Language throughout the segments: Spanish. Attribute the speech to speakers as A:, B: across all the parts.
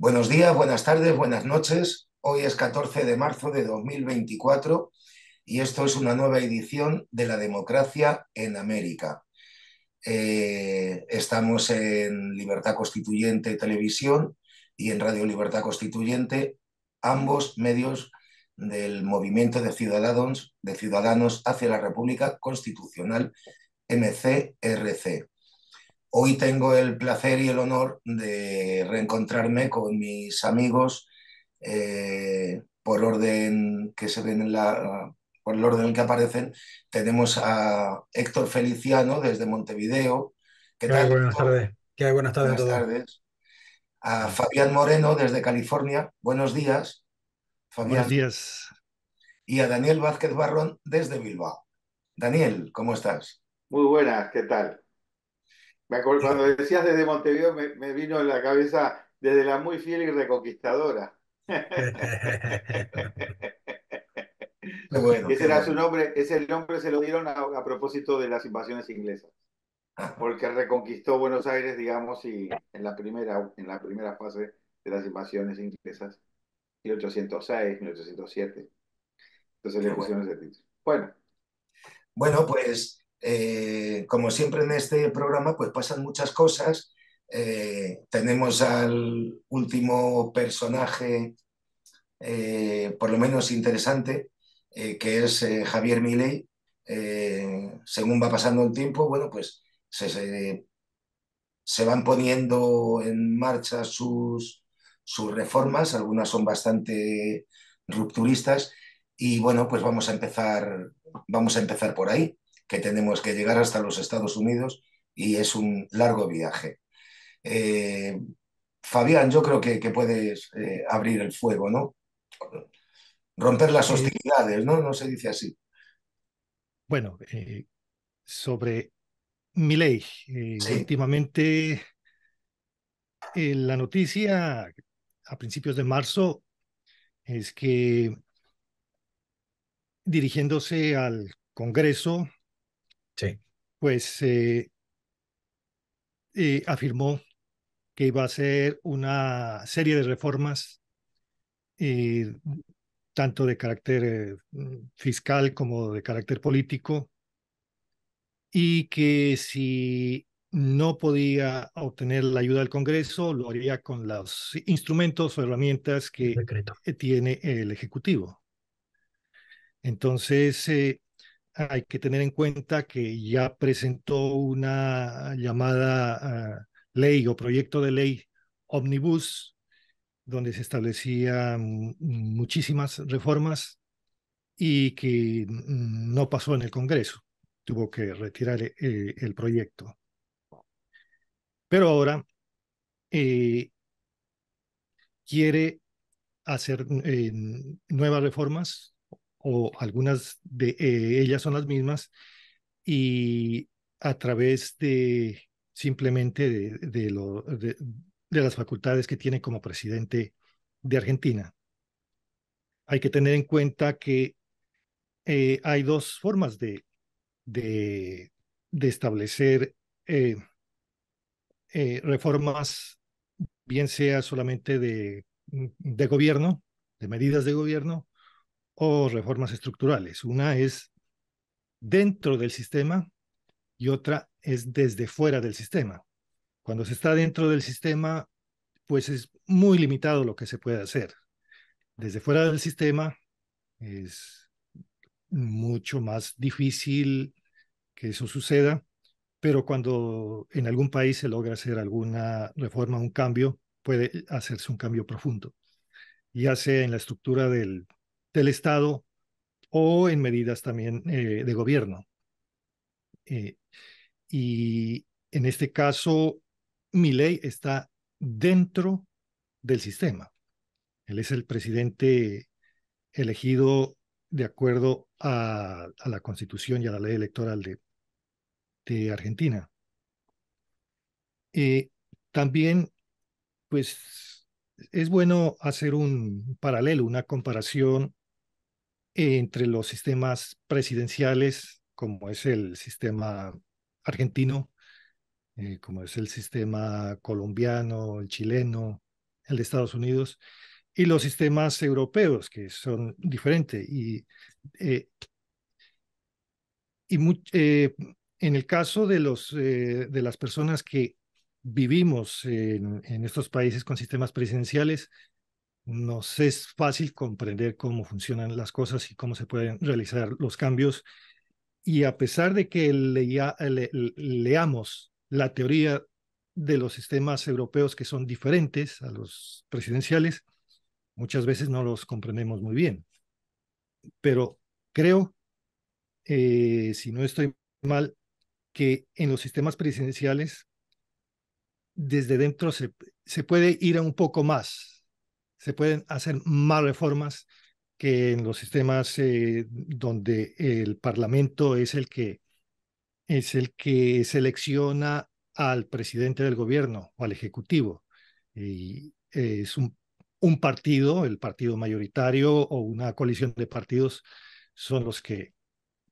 A: Buenos días, buenas tardes, buenas noches. Hoy es 14 de marzo de 2024 y esto es una nueva edición de La Democracia en América. Eh, estamos en Libertad Constituyente Televisión y en Radio Libertad Constituyente, ambos medios del movimiento de ciudadanos, de ciudadanos hacia la República Constitucional, MCRC. Hoy tengo el placer y el honor de reencontrarme con mis amigos eh, por orden que se ven en la, por el orden en que aparecen. Tenemos a Héctor Feliciano desde Montevideo. ¿Qué, tal? buenas tardes.
B: ¿Qué Buenas tardes.
A: tardes. A Fabián Moreno desde California. Buenos días. Buenos días. Y a Daniel Vázquez Barrón desde Bilbao. Daniel, ¿cómo estás? Muy buenas, ¿qué tal?
C: cuando decías desde Montevideo me, vino en la cabeza desde la muy fiel y reconquistadora. ese era su nombre, ese nombre se lo dieron a, propósito de las invasiones inglesas, porque reconquistó Buenos Aires, digamos, y en la primera, en la primera fase de las invasiones
A: inglesas, 1806, 1807. Entonces le pusieron ese título. Bueno. Bueno, pues eh, como siempre en este programa, pues pasan muchas cosas. Eh, tenemos al último personaje, eh, por lo menos interesante, que es Javier Milei. según va pasando el tiempo, bueno, pues se, se van poniendo en marcha sus, sus reformas, algunas son bastante rupturistas, y bueno, pues vamos a empezar, vamos a empezar por ahí que tenemos que llegar hasta los Estados Unidos y es un largo viaje. Eh, Fabián, yo creo que, puedes eh, abrir el fuego, ¿no? Romper las hostilidades, ¿no? No se dice así.
D: Bueno, eh, sobre mi ley, últimamente la noticia a principios de marzo es que dirigiéndose al Congreso pues eh, eh, afirmó que iba a ser una serie de reformas, eh, tanto de carácter fiscal como de carácter político, y que si no podía obtener la ayuda del Congreso, lo haría con los instrumentos o herramientas que tiene el Ejecutivo. Entonces, hay que tener en cuenta que ya presentó una llamada ah, ley o proyecto de ley omnibus, donde se establecían muchísimas reformas y que no pasó en el Congreso. Tuvo que retirar eh, el proyecto. Pero ahora eh, quiere hacer eh, nuevas reformas o algunas de eh, ellas son las mismas, y a través de simplemente de, lo, las facultades que tiene como presidente de Argentina. Hay que tener en cuenta que eh, hay dos formas de, de, establecer eh, reformas, bien sea solamente de gobierno, de medidas de gobierno, o reformas estructurales. Una es dentro del sistema y otra es desde fuera del sistema. Cuando se está dentro del sistema, pues es muy limitado lo que se puede hacer. Desde fuera del sistema es mucho más difícil que eso suceda, pero cuando en algún país se logra hacer alguna reforma, un cambio, puede hacerse un cambio profundo, ya sea en la estructura del del Estado o en medidas también eh, de gobierno. Eh, y en este caso, mi ley está dentro del sistema. Él es el presidente elegido de acuerdo a, la constitución y a la ley electoral de, Argentina. Eh, también, pues, es bueno hacer un paralelo, una comparación entre los sistemas presidenciales, como es el sistema argentino, eh, como es el sistema colombiano, el chileno, el de Estados Unidos, y los sistemas europeos, que son diferentes. Y, eh, y eh, en el caso de, los, de las personas que vivimos en estos países con sistemas presidenciales, nos es fácil comprender cómo funcionan las cosas y cómo se pueden realizar los cambios. Y a pesar de que le, leamos la teoría de los sistemas europeos que son diferentes a los presidenciales, muchas veces no los comprendemos muy bien. Pero creo, eh, si no estoy mal, que en los sistemas presidenciales desde dentro se, se puede ir un poco más, se pueden hacer más reformas que en los sistemas eh, donde el Parlamento es el que es el que selecciona al presidente del gobierno o al ejecutivo. Y es un, un partido, el partido mayoritario o una coalición de partidos son los que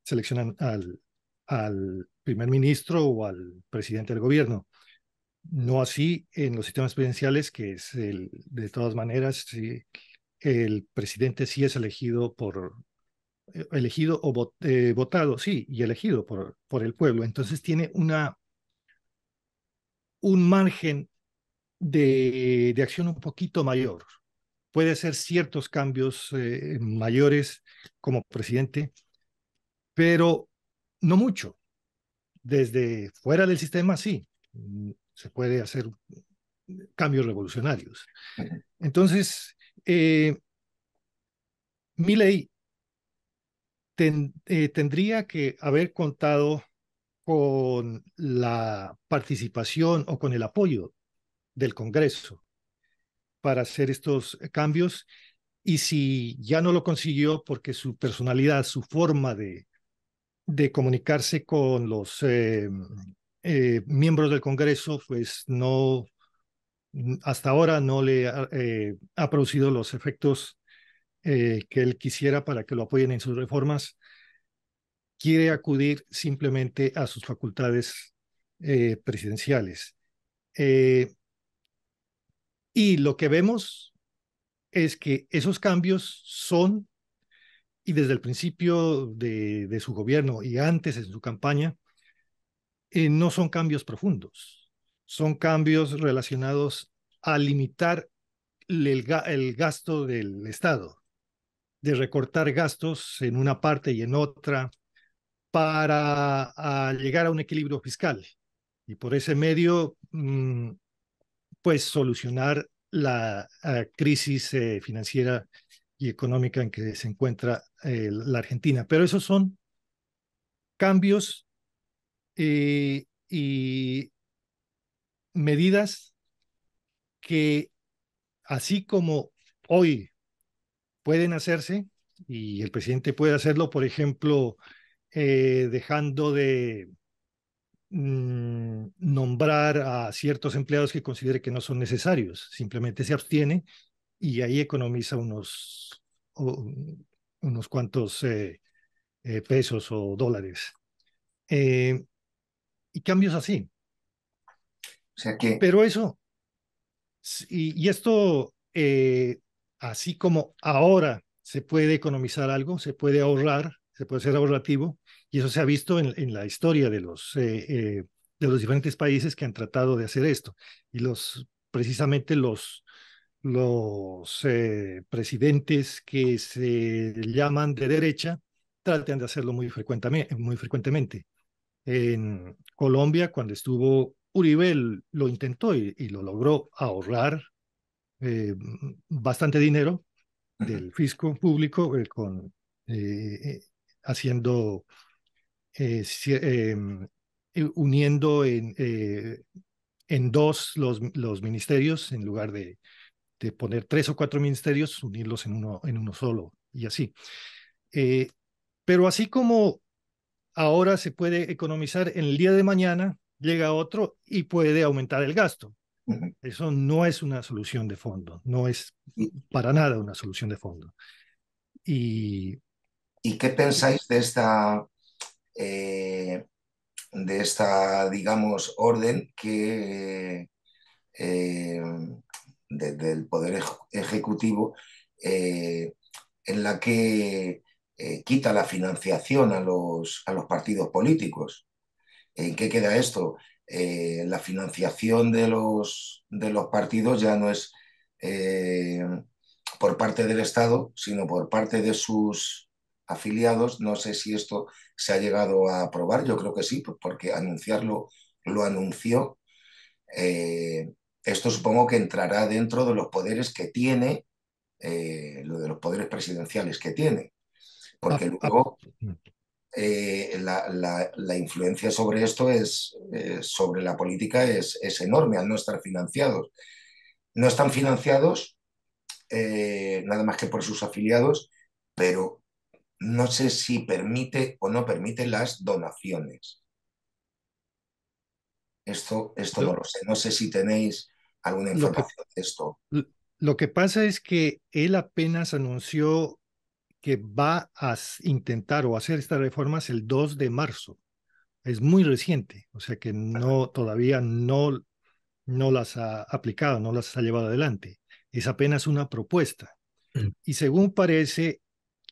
D: seleccionan al, al primer ministro o al presidente del gobierno. No así en los sistemas presidenciales, que es el, de todas maneras, el presidente sí es elegido por eh, elegido o eh, votado, sí, y elegido por, por el pueblo. Entonces tiene una un margen de, acción un poquito mayor. Puede hacer ciertos cambios eh, mayores como presidente, pero no mucho. Desde fuera del sistema, sí se puede hacer cambios revolucionarios. Entonces, eh, mi ley eh, tendría que haber contado con la participación o con el apoyo del Congreso para hacer estos cambios y si ya no lo consiguió porque su personalidad, su forma de, comunicarse con los eh, eh, miembros del Congreso, pues no, hasta ahora no le ha eh, producido los efectos eh, que él quisiera para que lo apoyen en sus reformas. Quiere acudir simplemente a sus facultades presidenciales. y lo que vemos es que esos cambios son, y desde el principio de, de su gobierno y antes en su campaña, no son cambios profundos, son cambios relacionados a limitar el, gasto del Estado, de recortar gastos en una parte y en otra para llegar a un equilibrio fiscal y por ese medio, mm, pues solucionar la crisis eh, financiera y económica en que se encuentra eh, la Argentina. Pero esos son cambios eh, y medidas que, así como hoy pueden hacerse, y el presidente puede hacerlo, por ejemplo, eh, dejando de mm, nombrar a ciertos empleados que considere que no son necesarios, simplemente se abstiene y ahí economiza unos, unos cuantos eh, pesos o dólares y cambios así. Pero eso, y, esto, eh, así como ahora se puede economizar algo, se puede ahorrar, se puede ser ahorrativo, y eso se ha visto en, la historia de los, eh, eh, de los diferentes países que han tratado de hacer esto. Y los, precisamente los, los presidentes que se llaman de derecha tratan de hacerlo muy frecuentemente, muy frecuentemente. En Colombia, cuando estuvo Uribe, lo intentó y, lo logró ahorrar eh, bastante dinero del fisco público eh, con, eh, haciendo, em, uniendo en, en dos los, los ministerios en lugar de, de poner tres o cuatro ministerios, unirlos en uno, en uno solo y así. pero así como ahora se puede economizar en el día de mañana, llega otro y puede aumentar el gasto. Eso no es una solución de fondo, no es para nada una solución de fondo. ¿Y,
A: qué pensáis de esta, eh, de esta, digamos, orden que eh, del Poder Ejecutivo eh, en la que eh, quita la financiación a los, a los partidos políticos. ¿En qué queda esto? Eh, la financiación de los, de los partidos ya no es eh, por parte del Estado, sino por parte de sus afiliados. No sé si esto se ha llegado a aprobar, yo creo que sí, porque anunciarlo lo anunció. esto supongo que entrará dentro de los poderes que tiene, lo de los poderes presidenciales que tiene porque luego mm. eh, la, influencia sobre esto es, eh, sobre la política es, es, enorme al no estar financiados. No están financiados eh, nada más que por sus afiliados, pero no sé si permite o no permite las donaciones. Esto, esto no lo sé. No sé si tenéis alguna información de esto.
D: Lo que pasa es que él apenas anunció que va a intentar o hacer estas reformas el 2 de marzo. Es muy reciente, o sea que no todavía no, no las ha aplicado, no las ha llevado adelante. Es apenas una propuesta. Mm. Y según parece,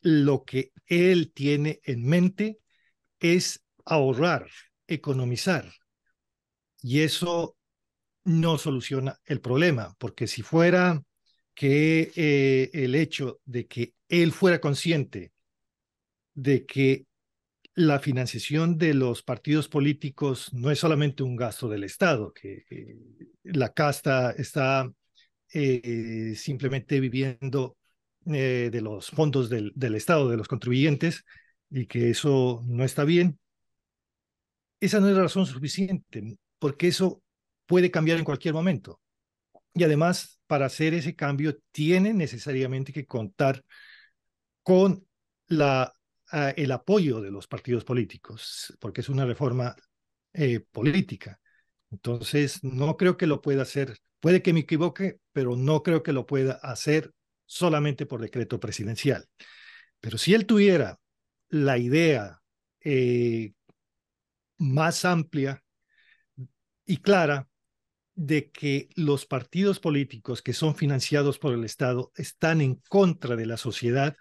D: lo que él tiene en mente es ahorrar, economizar. Y eso no soluciona el problema, porque si fuera que eh, el hecho de que él fuera consciente de que la financiación de los partidos políticos no es solamente un gasto del Estado, que la casta está eh, simplemente viviendo eh, de los fondos del, Estado, de los contribuyentes, y que eso no está bien. Esa no es razón suficiente, porque eso puede cambiar en cualquier momento. Y además, para hacer ese cambio tiene necesariamente que contar con ah, el apoyo de los partidos políticos, porque es una reforma eh, política. Entonces, no creo que lo pueda hacer, puede que me equivoque, pero no creo que lo pueda hacer solamente por decreto presidencial. Pero si él tuviera la idea eh, más amplia y clara de que los partidos políticos que son financiados por el Estado están en contra de la sociedad,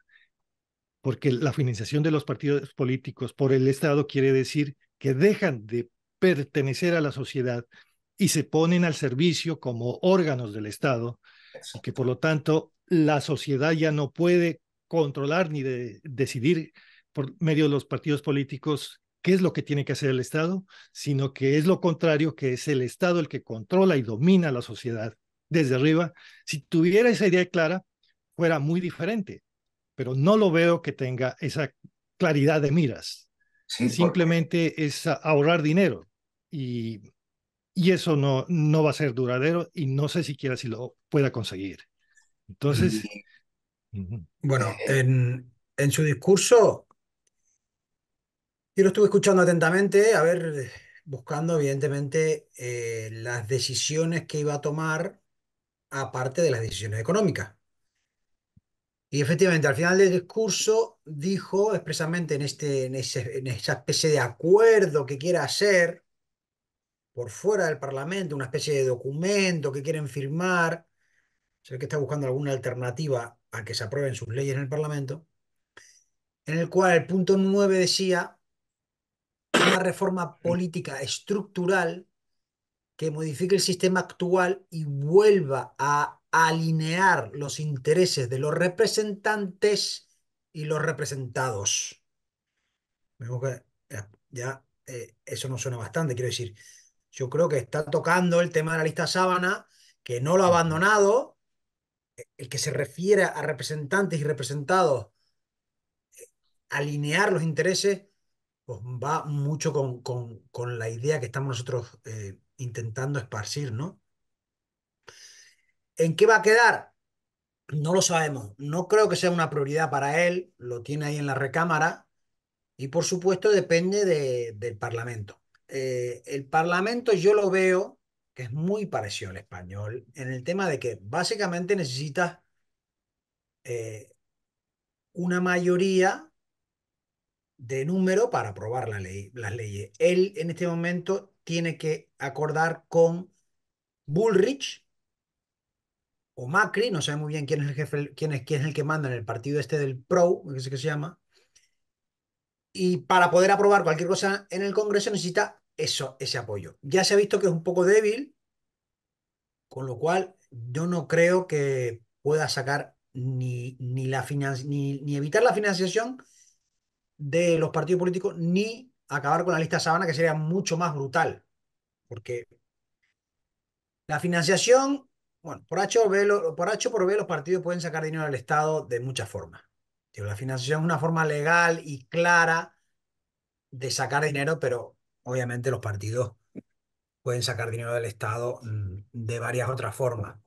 D: porque la financiación de los partidos políticos por el Estado quiere decir que dejan de pertenecer a la sociedad y se ponen al servicio como órganos del Estado, y que por lo tanto la sociedad ya no puede controlar ni decidir por medio de los partidos políticos qué es lo que tiene que hacer el Estado, sino que es lo contrario, que es el Estado el que controla y domina la sociedad desde arriba. Si tuviera esa idea clara, fuera muy diferente, pero no lo veo que tenga esa claridad de miras. Simplemente es ahorrar dinero y, eso no, no va a ser duradero y no sé siquiera si lo pueda conseguir. Entonces... Bueno, en, en su discurso
B: y lo estuve escuchando atentamente, a ver, buscando evidentemente eh, las decisiones que iba a tomar, aparte de las decisiones económicas. Y efectivamente, al final del discurso dijo expresamente en, este, en, esa especie de acuerdo que quiere hacer por fuera del Parlamento, una especie de documento que quieren firmar, se ve que está buscando alguna alternativa a que se aprueben sus leyes en el Parlamento, en el cual el punto 9 decía una reforma política estructural que modifique el sistema actual y vuelva a alinear los intereses de los representantes y los representados. Eh, ya eh, eso no suena bastante, quiero decir, yo creo que está tocando el tema de la lista sábana, que no lo ha abandonado, el que se refiere a representantes y representados, eh, alinear los intereses, pues va mucho con, la idea que estamos nosotros eh, intentando esparcir, ¿no? ¿En qué va a quedar? No lo sabemos. No creo que sea una prioridad para él. Lo tiene ahí en la recámara. Y por supuesto depende del Parlamento. Eh, el Parlamento yo lo veo que es muy parecido al español en el tema de que básicamente necesita eh, una mayoría de número para aprobar la ley, las leyes. Él en este momento tiene que acordar con Bullrich o Macri, no sé muy bien quién es el jefe, quién es, quién es el que manda en el partido este del PRO, que sé que se llama. Y para poder aprobar cualquier cosa en el Congreso necesita eso, ese apoyo. Ya se ha visto que es un poco débil, con lo cual yo no creo que pueda sacar ni, ni, la ni evitar la financiación de los partidos políticos ni acabar con la lista sábana que sería mucho más brutal. Porque la financiación, bueno, por H, o por H por B los partidos pueden sacar dinero del Estado de muchas formas. La financiación es una forma legal y clara de sacar dinero, pero obviamente los partidos pueden sacar dinero del Estado mm, de varias otras formas.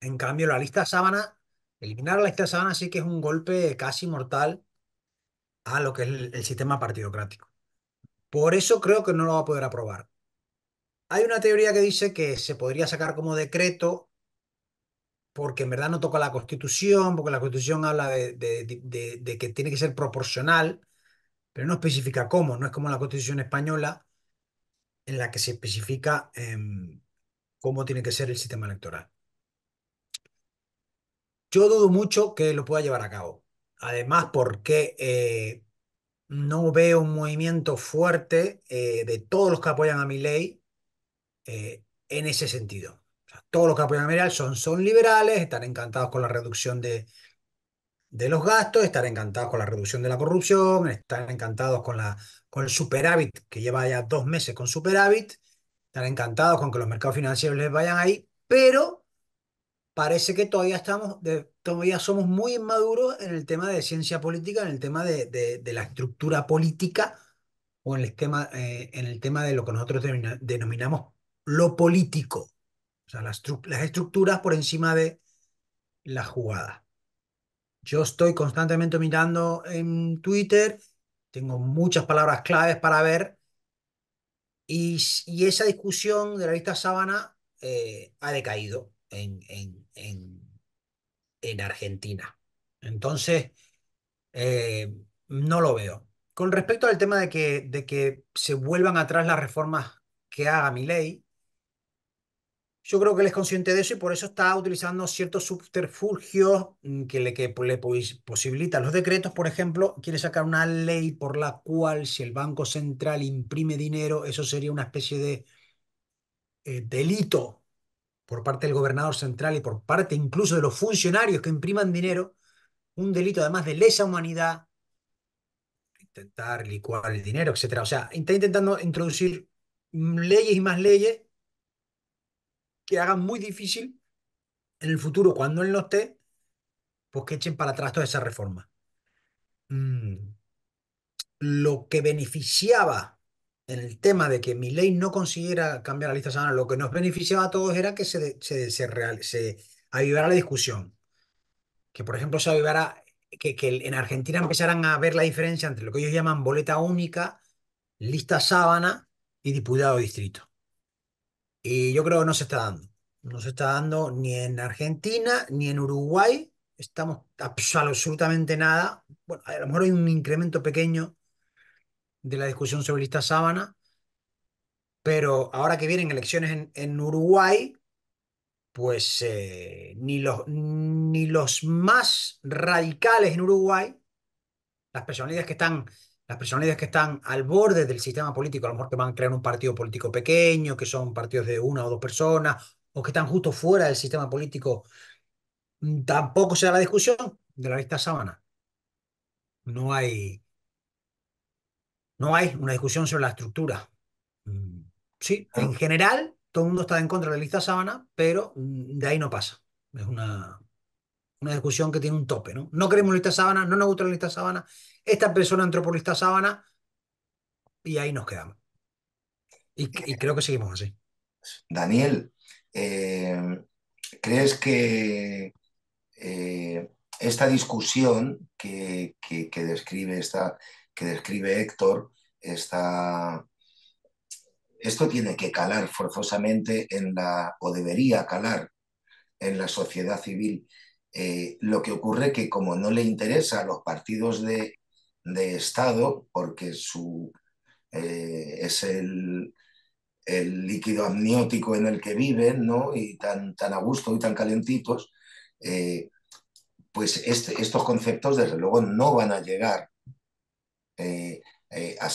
B: En cambio, la lista sábana, eliminar la lista sábana sí que es un golpe casi mortal a lo que es el, sistema partidocrático. Por eso creo que no lo va a poder aprobar. Hay una teoría que dice que se podría sacar como decreto porque en verdad no toca la Constitución, porque la Constitución habla de, que tiene que ser proporcional, pero no especifica cómo, no es como la Constitución española en la que se especifica em, cómo tiene que ser el sistema electoral. Yo dudo mucho que lo pueda llevar a cabo además porque eh, no veo un movimiento fuerte eh, de todos los que apoyan a mi ley eh, en ese sentido. todos los que apoyan a mi son, son liberales, están encantados con la reducción de, de los gastos, están encantados con la reducción de la corrupción, están encantados con, la, con el superávit, que lleva ya dos meses con superávit, están encantados con que los mercados financieros les vayan ahí, pero parece que todavía estamos, todavía somos muy inmaduros en el tema de ciencia política, en el tema de, de, la estructura política o en el, tema, eh, en el tema de lo que nosotros denominamos lo político, o sea, las, estructuras por encima de la jugada. Yo estoy constantemente mirando en Twitter, tengo muchas palabras claves para ver, y, y esa discusión de la lista sábana eh, ha decaído en, en, en, Argentina. Entonces, eh, no lo veo. Con respecto al tema de que, de que se vuelvan atrás las reformas que haga mi ley, yo creo que él es consciente de eso y por eso está utilizando ciertos subterfugios mm, que le, que le posibilita los decretos. Por ejemplo, quiere sacar una ley por la cual si el Banco Central imprime dinero, eso sería una especie de eh, delito por parte del gobernador central y por parte incluso de los funcionarios que impriman dinero, un delito además de lesa humanidad, intentar licuar el dinero, etc. O sea, está intentando introducir leyes y más leyes que hagan muy difícil en el futuro, cuando él no esté, pues que echen para atrás toda esa reforma. Mm. Lo que beneficiaba en el tema de que mi ley no consiguiera cambiar la lista sábana, lo que nos beneficiaba a todos era que se, se, se avivara la discusión. Que, por ejemplo, se avivara, que, que en Argentina empezaran a ver la diferencia entre lo que ellos llaman boleta única, lista sábana y diputado distrito. Y yo creo que no se está dando. No se está dando ni en Argentina ni en Uruguay. Estamos absolutamente nada. Bueno, a lo mejor hay un incremento pequeño de la discusión sobre lista sábana, pero ahora que vienen elecciones en, Uruguay, pues eh, ni, los, ni los más radicales en Uruguay, las personalidades que están las personalidades que están al borde del sistema político, a lo mejor que van a crear un partido político pequeño, que son partidos de una o dos personas, o que están justo fuera del sistema político, tampoco se la discusión de la lista sábana. No hay, no hay una discusión sobre la estructura. Mm. Sí, en ah. general, todo el mundo está en contra de la lista sábana, pero mm, de ahí no pasa. Es una, una discusión que tiene un tope, ¿no? No queremos lista sábana, no nos gusta la lista sábana, esta persona entró por lista sábana y ahí nos quedamos. Y, creo que seguimos así.
A: Daniel, eh, ¿crees que eh, esta discusión que, que, que describe esta, que describe Héctor, está... esto tiene que calar forzosamente en la, o debería calar en la sociedad civil. Eh, lo que ocurre que como no le interesa a los partidos de, de Estado, porque su, eh, es el, el, líquido amniótico en el que viven, ¿no? Y tan, tan a gusto y tan calentitos, eh, pues este, estos conceptos desde luego no van a llegar eh, eh, a,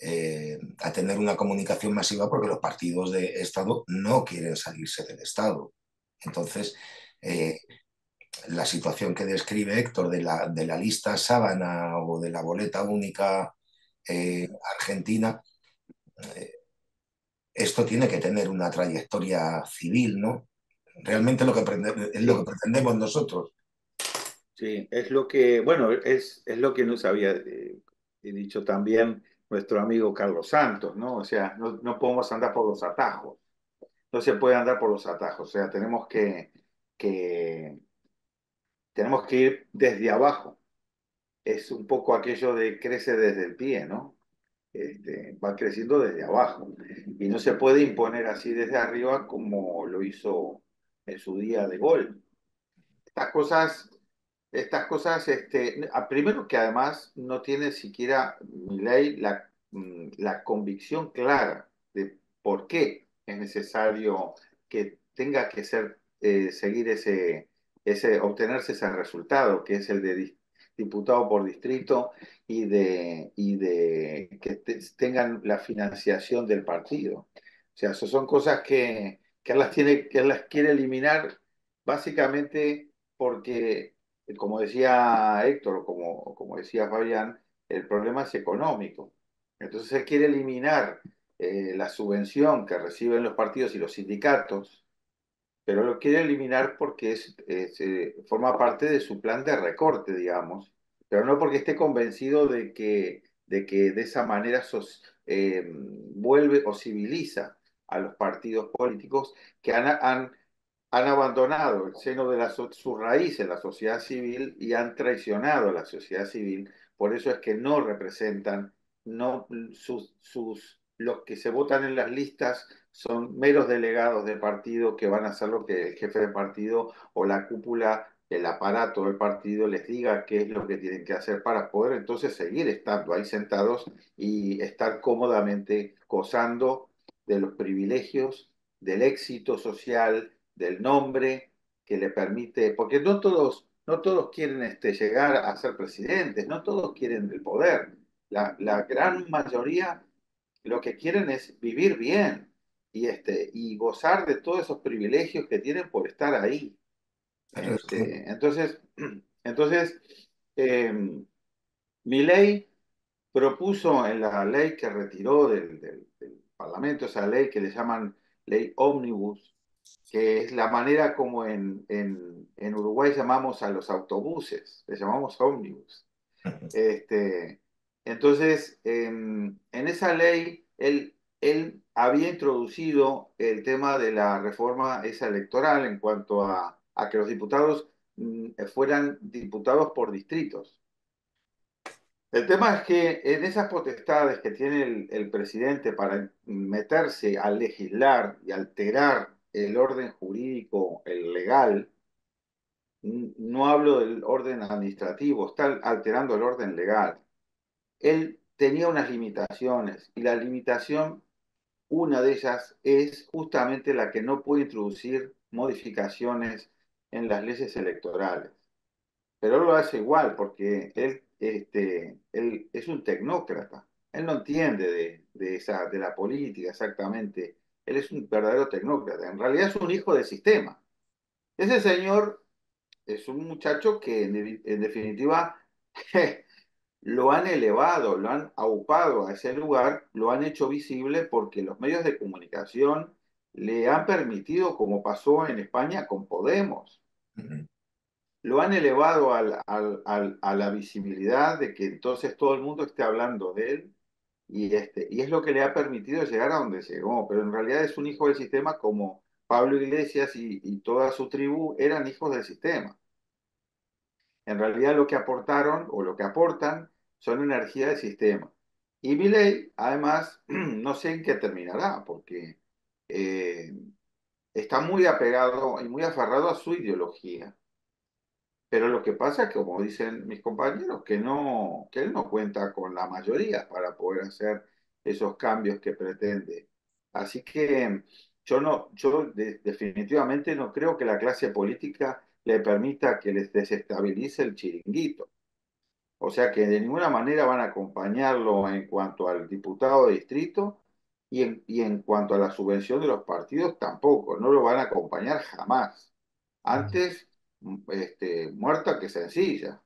A: eh, a tener una comunicación masiva porque los partidos de Estado no quieren salirse del Estado. Entonces, la situación que describe Héctor de la, de la, lista sábana o de la boleta única argentina, esto tiene que tener una trayectoria civil, ¿no? Realmente lo que, es lo que pretendemos nosotros
C: Sí, es lo que, bueno, es, es lo que nos había eh, dicho también nuestro amigo Carlos Santos, ¿no? O sea, no, podemos andar por los atajos, no se puede andar por los atajos, o sea, tenemos que, que, tenemos que ir desde abajo. Es un poco aquello de crece desde el pie, ¿no? Este, va creciendo desde abajo y no se puede imponer así desde arriba como lo hizo en su día de gol. Estas cosas estas cosas, este, primero que además no tiene siquiera ley mm, la, convicción clara de por qué es necesario que tenga que ser, eh, seguir ese, ese, obtenerse ese resultado, que es el de diputado por distrito y de, de que tengan la financiación del partido. O sea, eso son cosas que, que, las tiene, que las quiere eliminar básicamente porque eh, como decía Héctor o como, como decía Fabián, el problema es económico. Entonces él quiere eliminar eh, la subvención que reciben los partidos y los sindicatos, pero lo quiere eliminar porque es, eh, forma parte de su plan de recorte, digamos, pero no porque esté convencido de que de, que de esa manera vuelve o civiliza a los partidos políticos que han han abandonado el seno de la sus raíces, la sociedad civil, y han traicionado a la sociedad civil. Por eso es que no representan, no sus, los que se votan en las listas son meros delegados de partido que van a hacer lo que el jefe de partido o la cúpula, el aparato del partido les diga qué es lo que tienen que hacer para poder entonces seguir estando ahí sentados y estar cómodamente gozando de los privilegios, del éxito social, del nombre que le permite, porque no todos, no todos quieren este, llegar a ser presidentes, no todos quieren el poder. La, la gran mayoría lo que quieren es vivir bien y, este, y gozar de todos esos privilegios que tienen por estar ahí.
D: Este,
C: entonces, entonces em, mi ley propuso en la ley que retiró del, del, del Parlamento, esa ley que le llaman ley ómnibus, que es la manera como en, en, en Uruguay llamamos a los autobuses, le llamamos ómnibus. Este, entonces, em, en, esa ley, él, él había introducido el tema de la reforma esa electoral en cuanto a, a que los diputados mm, fueran diputados por distritos. El tema es que en esas potestades que tiene el, el presidente para meterse a legislar y alterar el orden jurídico, el legal, no hablo del orden administrativo, está alterando el orden legal. Él tenía unas limitaciones y la limitación, una de ellas es justamente la que no puede introducir modificaciones en las leyes electorales. Pero él lo hace igual porque él, este, él es un tecnócrata, él no entiende de, esa, de la política exactamente él es un verdadero tecnócrata. En realidad es un hijo del sistema. Ese señor es un muchacho que en, definitiva lo han elevado, lo han aupado a ese lugar, lo han hecho visible porque los medios de comunicación le han permitido, como pasó en España con Podemos, lo han elevado a la visibilidad de que entonces todo el mundo esté hablando de él, y, este, y es lo que le ha permitido llegar a donde llegó, pero en realidad es un hijo del sistema como Pablo Iglesias y, toda su tribu eran hijos del sistema. En realidad lo que aportaron o lo que aportan son energía del sistema. Y Miley, además, no sé en qué terminará, porque eh, está muy apegado y muy aferrado a su ideología. Pero lo que pasa, es que, como dicen mis compañeros, que, no, que él no cuenta con la mayoría para poder hacer esos cambios que pretende. Así que yo, no, yo definitivamente no creo que la clase política le permita que les desestabilice el chiringuito. O sea que de ninguna manera van a acompañarlo en cuanto al diputado de distrito y en, y en cuanto a la subvención de los partidos tampoco, no lo van a acompañar jamás. Antes este, muerta que sencilla.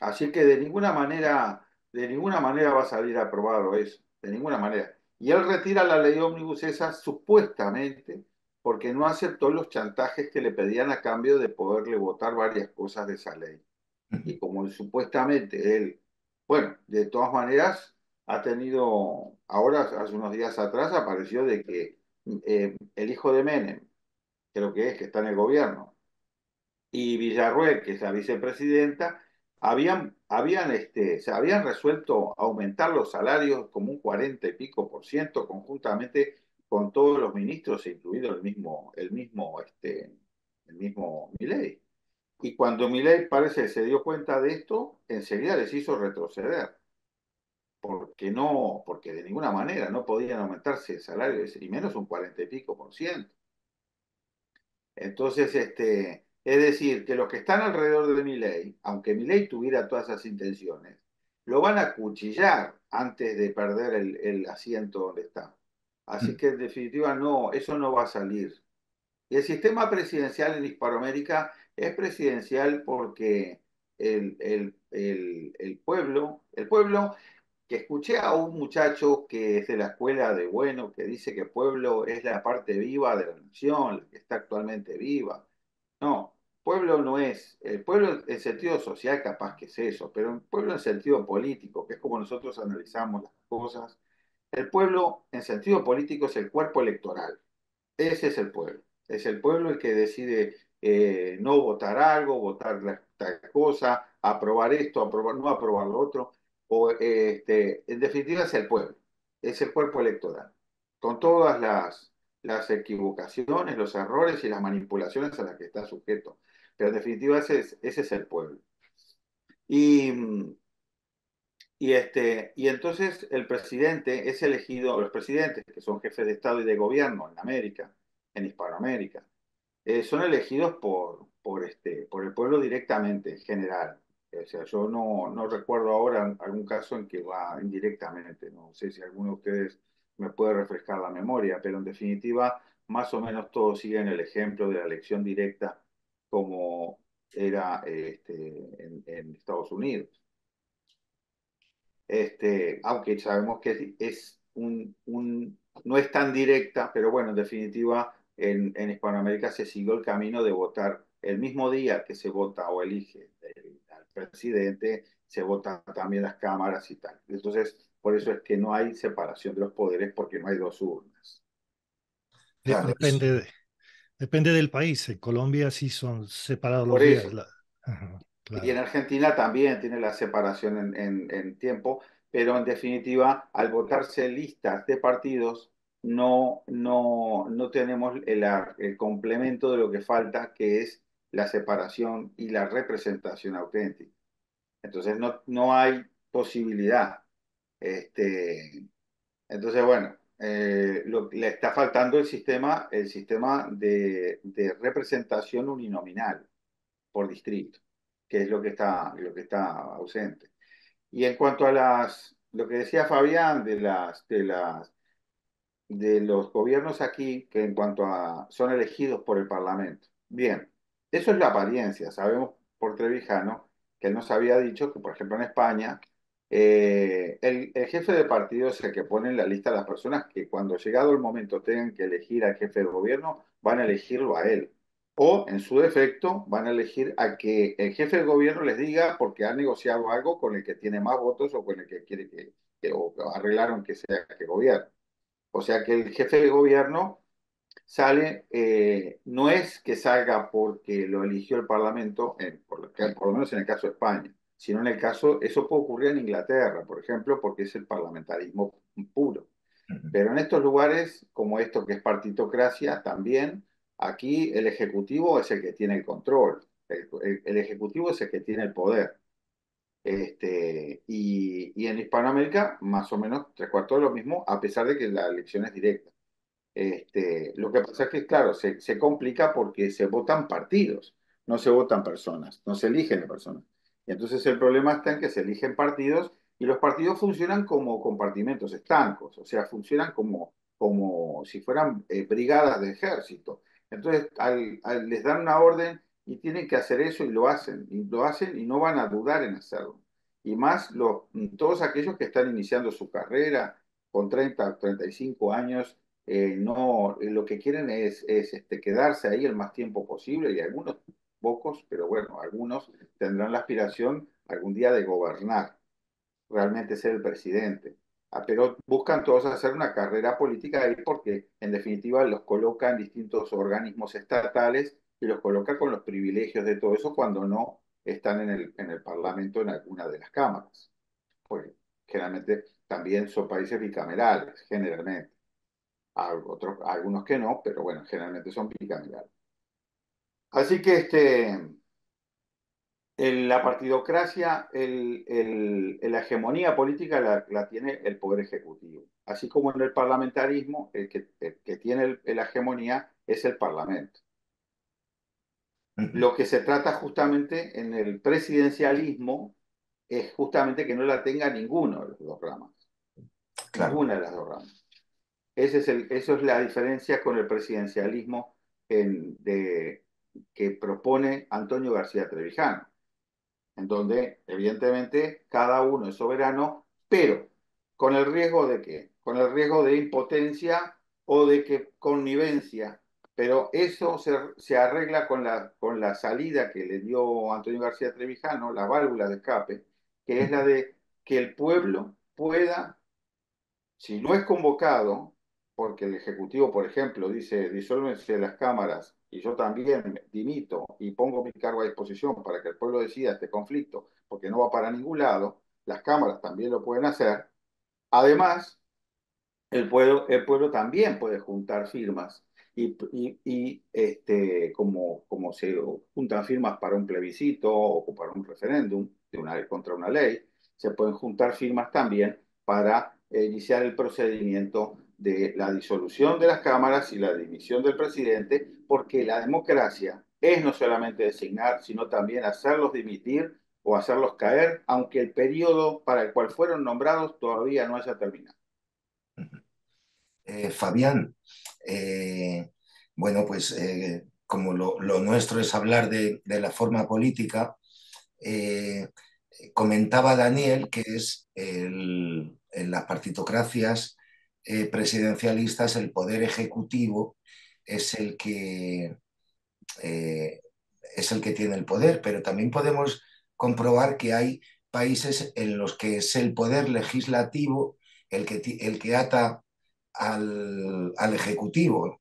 C: Así que de ninguna manera, de ninguna manera va a salir aprobado eso, de ninguna manera. Y él retira la ley ómnibus esa supuestamente porque no aceptó los chantajes que le pedían a cambio de poderle votar varias cosas de esa ley. Y como supuestamente él, bueno, de todas maneras ha tenido, ahora hace unos días atrás apareció de que eh, el hijo de Menem, creo que es, que está en el gobierno, y Villarruel, que es la vicepresidenta, habían, habían, este, se habían resuelto aumentar los salarios como un cuarenta y pico por ciento conjuntamente con todos los ministros, incluido el mismo, el mismo, este, el mismo Milei. Y cuando Milei parece que se dio cuenta de esto, enseguida les hizo retroceder, porque no, porque de ninguna manera no podían aumentarse salarios, y menos un cuarenta y pico por ciento. Entonces, este, es decir, que los que están alrededor de ley, aunque ley tuviera todas esas intenciones, lo van a cuchillar antes de perder el, asiento donde está. Así mm. que en definitiva, no, eso no va a salir. Y el sistema presidencial en Hispanoamérica es presidencial porque el, el, pueblo, el pueblo que escuché a un muchacho que es de la escuela de Bueno, que dice que Pueblo es la parte viva de la nación, que está actualmente viva. No, Pueblo no es, el pueblo en sentido social capaz que es eso, pero el pueblo en sentido político, que es como nosotros analizamos las cosas, el pueblo en sentido político es el cuerpo electoral, ese es el pueblo, es el pueblo el que decide eh, no votar algo, votar la, tal cosa, aprobar esto, aprobar, no aprobar lo otro o, este, en definitiva es el pueblo, es el cuerpo electoral, con todas las, las equivocaciones, los errores y las manipulaciones a las que está sujeto. Pero en definitiva ese es, ese es el pueblo. Y, y, este, y entonces el presidente es elegido, los presidentes que son jefes de Estado y de gobierno en América, en Hispanoamérica, eh, son elegidos por, por, este, por el pueblo directamente, en general sea, yo no, no recuerdo ahora algún caso en que va indirectamente. No sé si alguno de ustedes me puede refrescar la memoria, pero en definitiva, más o menos todos siguen el ejemplo de la elección directa como era este, en, Estados Unidos. Este, aunque sabemos que es un, no es tan directa, pero bueno, en definitiva, en Hispanoamérica se siguió el camino de votar el mismo día que se vota o elige presidente, se votan también las cámaras y tal. Entonces, por eso es que no hay separación de los poderes porque no hay dos urnas.
D: Depende, depende del país. En Colombia sí son separados los
C: Y en Argentina también tiene la separación en, tiempo, pero en definitiva, al votarse listas de partidos, no, no, no tenemos el, el, complemento de lo que falta, que es la separación y la representación auténtica. Entonces no, no hay posibilidad. Este, entonces, bueno, eh, le está faltando el sistema, el sistema de, de, representación uninominal por distrito, que es lo que está, lo que está ausente. Y en cuanto a las, lo que decía Fabián de las, de las, de los gobiernos aquí, que en cuanto a son elegidos por el Parlamento. Bien, eso es la apariencia. Sabemos por Trevijano que nos había dicho que, por ejemplo, en España, eh, el, jefe de partido es el que pone en la lista a las personas que cuando llegado el momento tengan que elegir al jefe de gobierno, van a elegirlo a él. O, en su defecto, van a elegir a que el jefe de gobierno les diga porque ha negociado algo con el que tiene más votos o con el que quiere que, que arreglaron que sea que gobierne. O sea que el jefe de gobierno sale, eh, no es que salga porque lo eligió el Parlamento, por, lo menos en el caso de España, sino en el caso, eso puede ocurrir en Inglaterra, por ejemplo, porque es el parlamentarismo puro. Pero en estos lugares, como esto que es partitocracia, también aquí el Ejecutivo es el que tiene el control, el, Ejecutivo es el que tiene el poder. Este, y, y en Hispanoamérica, más o menos tres cuartos de lo mismo, a pesar de que la elección es directa. Este, lo que pasa es que, claro, se, se, complica porque se votan partidos, no se votan personas, no se eligen personas. Y entonces el problema está en que se eligen partidos y los partidos funcionan como compartimentos estancos, o sea, funcionan como, como si fueran eh, brigadas de ejército. Entonces al, les dan una orden y tienen que hacer eso y lo hacen, y lo hacen y no van a dudar en hacerlo. Y más los, todos aquellos que están iniciando su carrera con 30 o 35 años eh, no, eh, lo que quieren es, es este, quedarse ahí el más tiempo posible y algunos, pocos, pero bueno, algunos tendrán la aspiración algún día de gobernar, realmente ser el presidente. Ah, pero buscan todos hacer una carrera política ahí porque en definitiva los colocan distintos organismos estatales y los colocan con los privilegios de todo eso cuando no están en el, en el Parlamento en alguna de las cámaras. Porque generalmente también son países bicamerales, generalmente otros, algunos que no, pero bueno, generalmente son bicamerales. Así que este, la partidocracia, el, la hegemonía política la, tiene el poder ejecutivo. Así como en el parlamentarismo, el que, tiene la hegemonía es el parlamento. Lo que se trata justamente en el presidencialismo es justamente que no la tenga ninguno de los dos ramas. Ninguna de las dos ramas. Ese es eso es la diferencia con el presidencialismo de, que propone Antonio García Trevijano, en donde evidentemente cada uno es soberano, pero con el riesgo de qué? Con el riesgo de impotencia o de que connivencia, pero eso se, arregla con la, con la salida que le dio Antonio García Trevijano, la válvula de escape, que es la de que el pueblo pueda, si no es convocado, porque el Ejecutivo, por ejemplo, dice disuélvense las cámaras y yo también dimito y pongo mi cargo a disposición para que el pueblo decida este conflicto, porque no va para ningún lado, las cámaras también lo pueden hacer. Además, el pueblo, el pueblo también puede juntar firmas y, este, como, como se juntan firmas para un plebiscito o para un referéndum de una, contra una ley, se pueden juntar firmas también para eh, iniciar el procedimiento de la disolución de las cámaras y la dimisión del presidente, porque la democracia es no solamente designar, sino también hacerlos dimitir o hacerlos caer, aunque el periodo para el cual fueron nombrados todavía no haya terminado.
A: Eh, Fabián, eh, bueno, pues eh, como lo, nuestro es hablar de, la forma política, comentaba Daniel que es el, en las partitocracias eh, presidencialistas, el poder ejecutivo es el que eh, es el que tiene el poder, pero también podemos comprobar que hay países en los que es el poder legislativo el que, el que ata al, ejecutivo,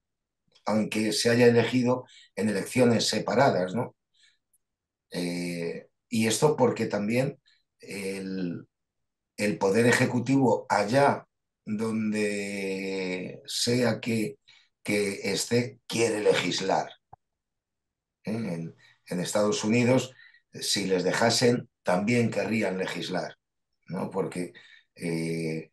A: aunque se haya elegido en elecciones separadas, ¿no? Eh, y esto porque también el, el poder ejecutivo allá donde sea que, que esté, quiere legislar. ¿Eh? En, Estados Unidos, si les dejasen, también querrían legislar, ¿no? porque eh,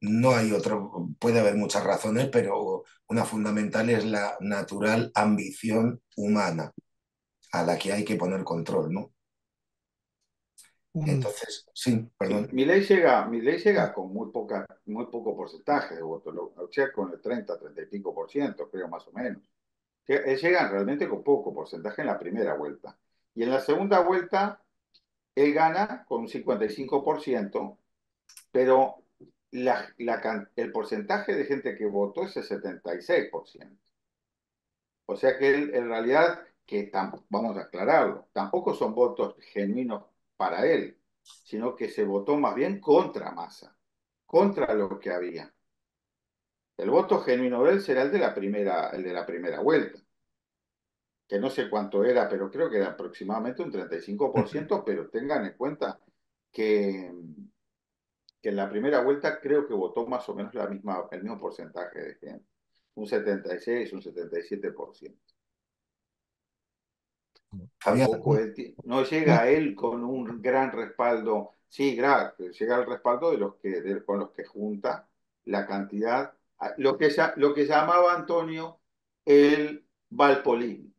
A: no hay otro, puede haber muchas razones, pero una fundamental es la natural ambición humana a la que hay que poner control, ¿no? Entonces, sí, perdón.
C: Mi ley llega, mi llega con muy, poca, muy poco porcentaje de votos, o sea, con el 30-35%, creo más o menos. Eh, llegan realmente con poco porcentaje en la primera vuelta. Y en la segunda vuelta, él gana con un 55%, pero la, la, el porcentaje de gente que votó es el 76%. O sea que él, en realidad, que vamos a aclararlo, tampoco son votos genuinos para él, sino que se votó más bien contra masa, contra lo que había. El voto genuino de él será el de la primera, el de la primera vuelta, que no sé cuánto era, pero creo que era aproximadamente un 35%, pero tengan en cuenta que, en la primera vuelta creo que votó más o menos la misma, el mismo porcentaje de un 76, un 77% no llega a él con un gran respaldo. Sí, llega el respaldo de los que, con los que junta la cantidad, lo que, lo que llamaba Antonio el Valpolín,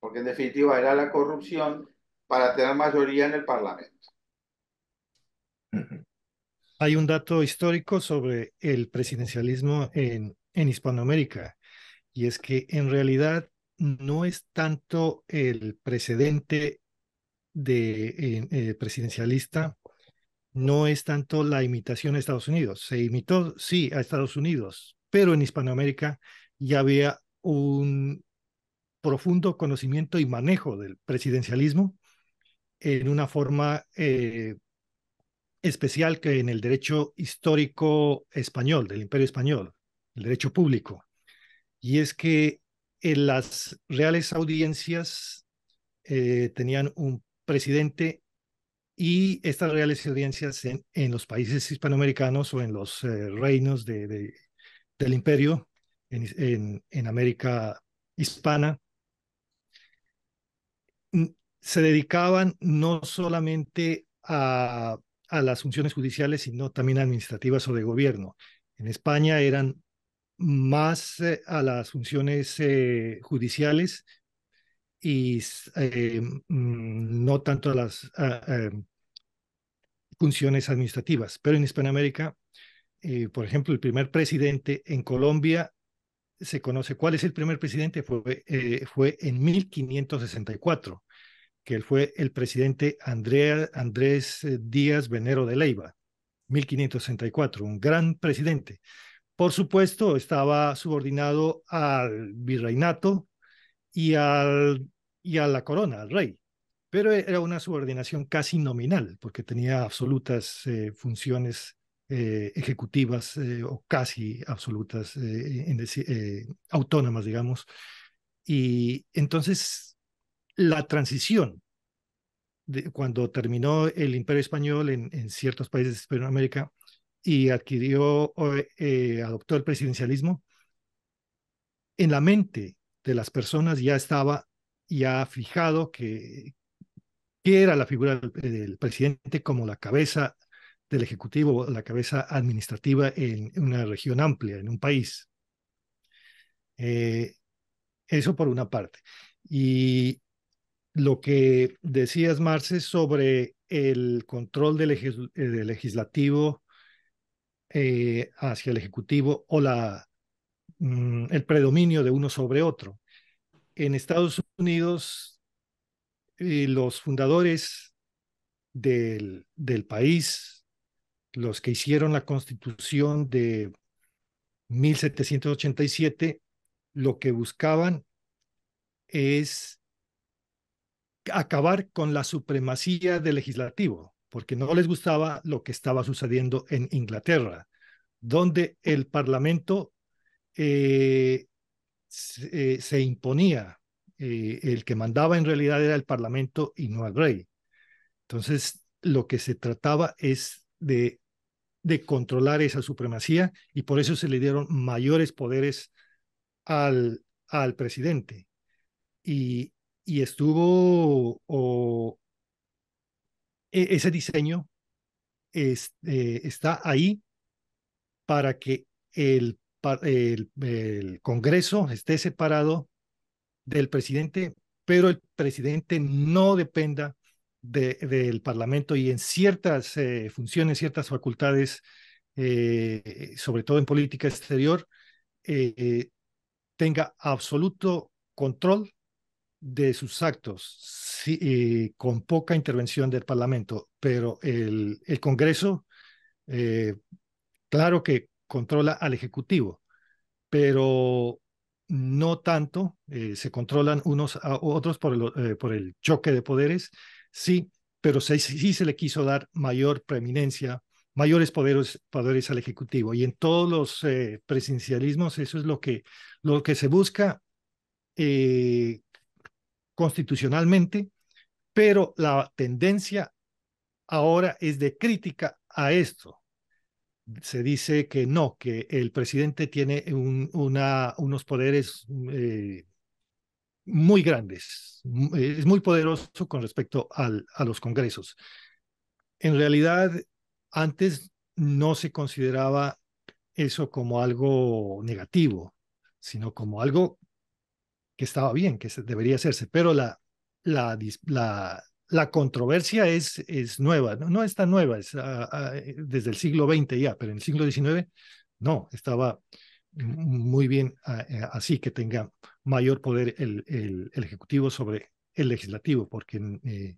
C: porque en definitiva era la corrupción para tener mayoría en el Parlamento.
D: Hay un dato histórico sobre el presidencialismo en, en Hispanoamérica, y es que en realidad no es tanto el precedente de, eh, presidencialista, no es tanto la imitación a Estados Unidos. Se imitó, sí, a Estados Unidos, pero en Hispanoamérica ya había un profundo conocimiento y manejo del presidencialismo en una forma eh, especial que en el derecho histórico español, del imperio español, el derecho público. Y es que en las reales audiencias eh, tenían un presidente y estas reales audiencias en, los países hispanoamericanos o en los eh, reinos de, del imperio en, en, América hispana mm, se dedicaban no solamente a, a, las funciones judiciales, sino también administrativas o de gobierno. En España eran más eh, a las funciones eh, judiciales y eh, mm, no tanto a las funciones administrativas. Pero en Hispanoamérica, por ejemplo, el primer presidente en Colombia se conoce cuál es el primer presidente, fue, en 1564, que fue el presidente Andrés Díaz Venero de Leiva, 1564, un gran presidente por supuesto, estaba subordinado al virreinato y, al, y a la corona, al rey, pero e, era una subordinación casi nominal, porque tenía absolutas eh, funciones eh, ejecutivas eh, o casi absolutas, en autónomas, digamos. Y entonces la transición, de, cuando terminó el imperio español en, en ciertos países de Hispanoamérica, y adquirió, eh, adoptó el presidencialismo, en la mente de las personas ya estaba ya fijado que, era la figura del, presidente como la cabeza del ejecutivo, la cabeza administrativa en una región amplia, en un país. Eh, eso por una parte. Y lo que decías, Marce, sobre el control del legislativo eh, hacia el Ejecutivo o la, mm, el predominio de uno sobre otro. En Estados Unidos, eh, los fundadores del, del país, los que hicieron la constitución de 1787, lo que buscaban es acabar con la supremacía del legislativo porque no les gustaba lo que estaba sucediendo en Inglaterra, donde el Parlamento eh, eh, se, imponía, eh, el que mandaba en realidad era el Parlamento y no el rey. Entonces, lo que se trataba es de, controlar esa supremacía y por eso se le dieron mayores poderes al, al presidente. Y, estuvo e-, ese diseño este, está ahí para que el, Congreso esté separado del presidente, pero el presidente no dependa del Parlamento y en ciertas eh, funciones, ciertas facultades, eh, sobre todo en política exterior, eh, tenga absoluto control de sus actos sí, eh, con poca intervención del Parlamento, pero el, Congreso, eh, claro que controla al Ejecutivo, pero no tanto, eh, se controlan unos a otros por el, por el choque de poderes, sí, pero sí, sí se le quiso dar mayor preeminencia, mayores poderes, poderes al Ejecutivo. Y en todos los presencialismos eso es lo que, lo que se busca constitucionalmente, pero la tendencia ahora es de crítica a esto. Se dice que no, que el presidente tiene unos poderes eh, muy grandes, es muy poderoso con respecto al, a los congresos. En realidad, antes no se consideraba eso como algo negativo, sino como algo que estaba bien, que debería hacerse, pero la, la, la, controversia es, es nueva, no, no es tan nueva, es ah, ah, eh, desde el siglo XX ya, pero en el siglo XIX no, estaba muy bien ah, eh, así que tenga mayor poder el, el, Ejecutivo sobre el Legislativo, porque eh,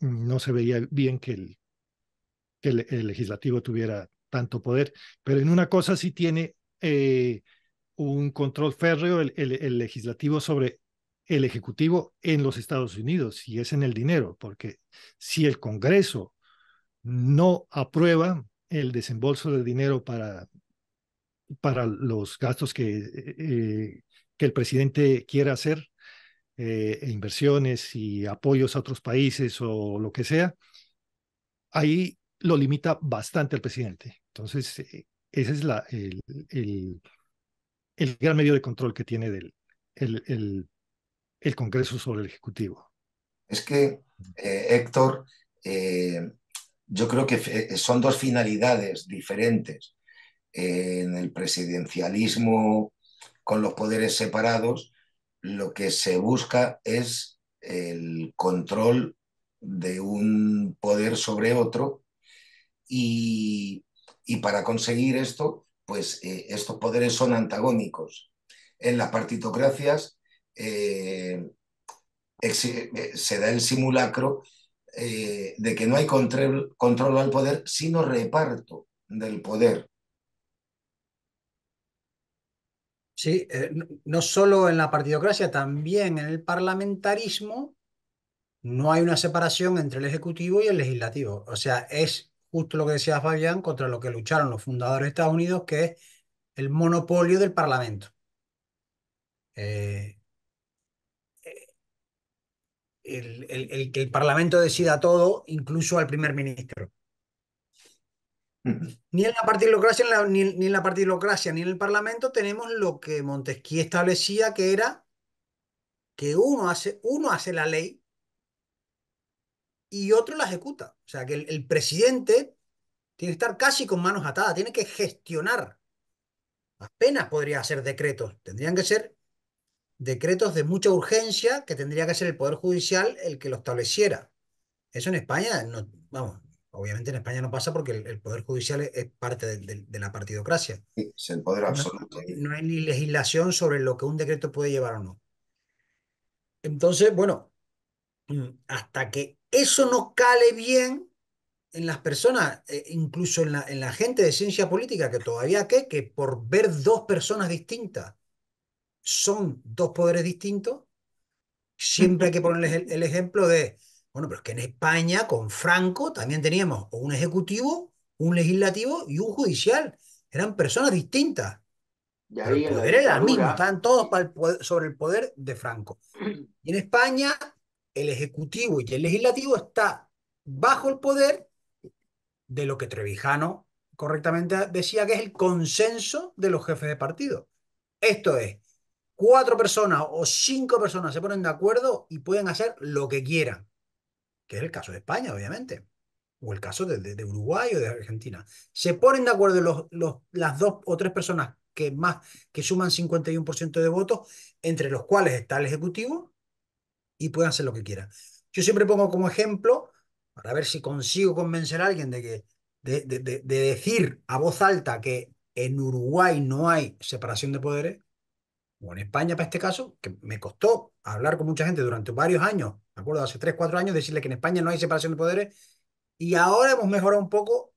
D: no se veía bien que el, que Legislativo tuviera tanto poder, pero en una cosa sí tiene un control férreo el, legislativo sobre el ejecutivo en los Estados Unidos y es en el dinero, porque si el Congreso no aprueba el desembolso de dinero para, para los gastos que, eh, que el presidente quiera hacer, eh, e inversiones y apoyos a otros países o lo que sea, ahí lo limita bastante el presidente. Entonces, eh, ese es la, el el gran medio de control que tiene del, el, Congreso sobre el Ejecutivo.
A: Es que, eh, Héctor, eh, yo creo que eh, son dos finalidades diferentes. en el presidencialismo con los poderes separados, lo que se busca es el control de un poder sobre otro y, y para conseguir esto pues eh, estos poderes son antagónicos. En las partitocracias eh, eh, se da el simulacro de que no hay control, al poder, sino reparto del poder. Sí, no solo en la partidocracia, también
B: en el parlamentarismo no hay una separación entre el ejecutivo y el legislativo. O sea, es justo lo que decía Fabián, contra lo que lucharon los fundadores de Estados Unidos, que es el monopolio del Parlamento. Eh, eh, el, que el Parlamento decida todo, incluso al primer ministro. Mm. Ni en la partidocracia, ni, en la partidocracia, ni en el Parlamento tenemos lo que Montesquieu establecía, que era que uno hace, uno hace la ley y otro la ejecuta. O sea, que el, presidente tiene que estar casi con manos atadas, tiene que gestionar. Apenas podría hacer decretos, tendrían que ser decretos de mucha urgencia que tendría que ser el Poder Judicial el que lo estableciera. Eso en España, no, vamos, obviamente en España no pasa porque el, Poder Judicial es, parte de, la partidocracia. Sí, es el
A: poder absoluto.
B: no hay ni legislación sobre lo que un decreto puede llevar o no. Entonces, bueno, mm, hasta que eso no cale bien en las personas, eh, incluso en la, gente de ciencia política, que todavía que, que por ver dos personas distintas son dos poderes distintos, siempre hay que ponerles el, ejemplo de, bueno, pero es que en España con Franco también teníamos un ejecutivo, un legislativo y un judicial. Eran personas distintas. el poder era el mismo, estaban todos sobre el poder de Franco. Y en España el Ejecutivo y el Legislativo está bajo el poder de lo que Trevijano correctamente decía que es el consenso de los jefes de partido. Esto es, cuatro personas o cinco personas se ponen de acuerdo y pueden hacer lo que quieran, que es el caso de España, obviamente, o el caso de, Uruguay o de Argentina. Se ponen de acuerdo los, las dos o tres personas que, más, que suman 51% de votos, entre los cuales está el Ejecutivo y puedan hacer lo que quiera. Yo siempre pongo como ejemplo, para ver si consigo convencer a alguien de, que, decir a voz alta que en Uruguay no hay separación de poderes, o en España para este caso, que me costó hablar con mucha gente durante varios años, me acuerdo, hace 3, 4 años, decirle que en España no hay separación de poderes, y ahora hemos mejorado un poco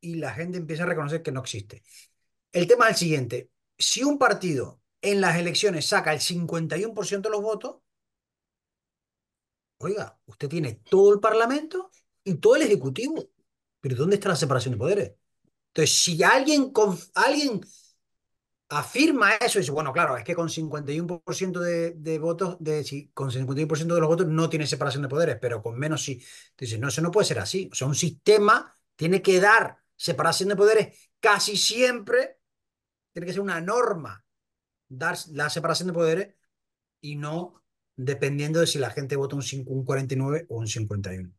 B: y la gente empieza a reconocer que no existe. El tema es el siguiente, si un partido en las elecciones saca el 51% de los votos, Oiga, usted tiene todo el Parlamento y todo el Ejecutivo. Pero ¿dónde está la separación de poderes? Entonces, si alguien, alguien afirma eso y dice, bueno, claro, es que con 51% de, votos, de, con 51% de los votos no tiene separación de poderes, pero con menos sí. Dice, no, eso no puede ser así. O sea, un sistema tiene que dar separación de poderes casi siempre, tiene que ser una norma dar la separación de poderes y no dependiendo de si la gente vota un, 49 o un 51.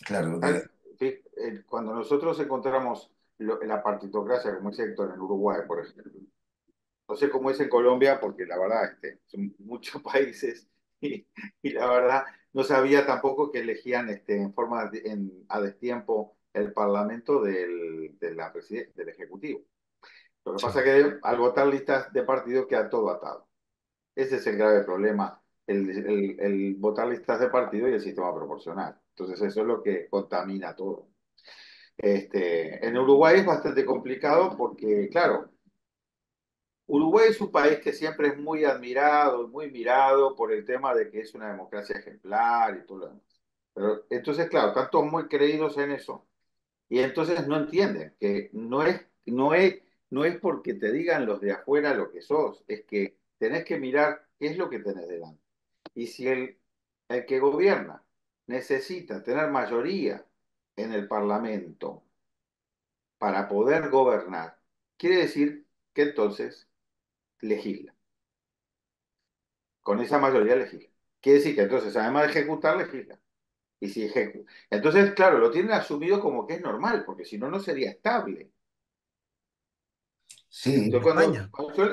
A: Claro.
C: Ah, cuando nosotros encontramos la partitocracia, como el Héctor, en Uruguay, por ejemplo, no sé cómo es en Colombia, porque la verdad, este, son muchos países y, la verdad no sabía tampoco que elegían este, en forma en, a destiempo el parlamento del, de la del Ejecutivo. Lo que pasa es que eh, al votar listas de partidos queda todo atado. Ese es el grave problema el, el, votar listas de partido y el sistema proporcional. Entonces eso es lo que contamina todo. Este, en Uruguay es bastante complicado porque, claro, Uruguay es un país que siempre es muy admirado, muy mirado por el tema de que es una democracia ejemplar y todo lo demás. Pero entonces, claro, están todos muy creídos en eso. Y entonces no entienden que no es, no es, no es porque te digan los de afuera lo que sos, es que tenés que mirar qué es lo que tenés delante. Y si el, que gobierna necesita tener mayoría en el Parlamento para poder gobernar, quiere decir que entonces legisla. Con esa mayoría legisla. Quiere decir que entonces, además de ejecutar, legisla. Y si ejecuta. Entonces, claro, lo tienen asumido como que es normal, porque si no, no sería estable. Sí,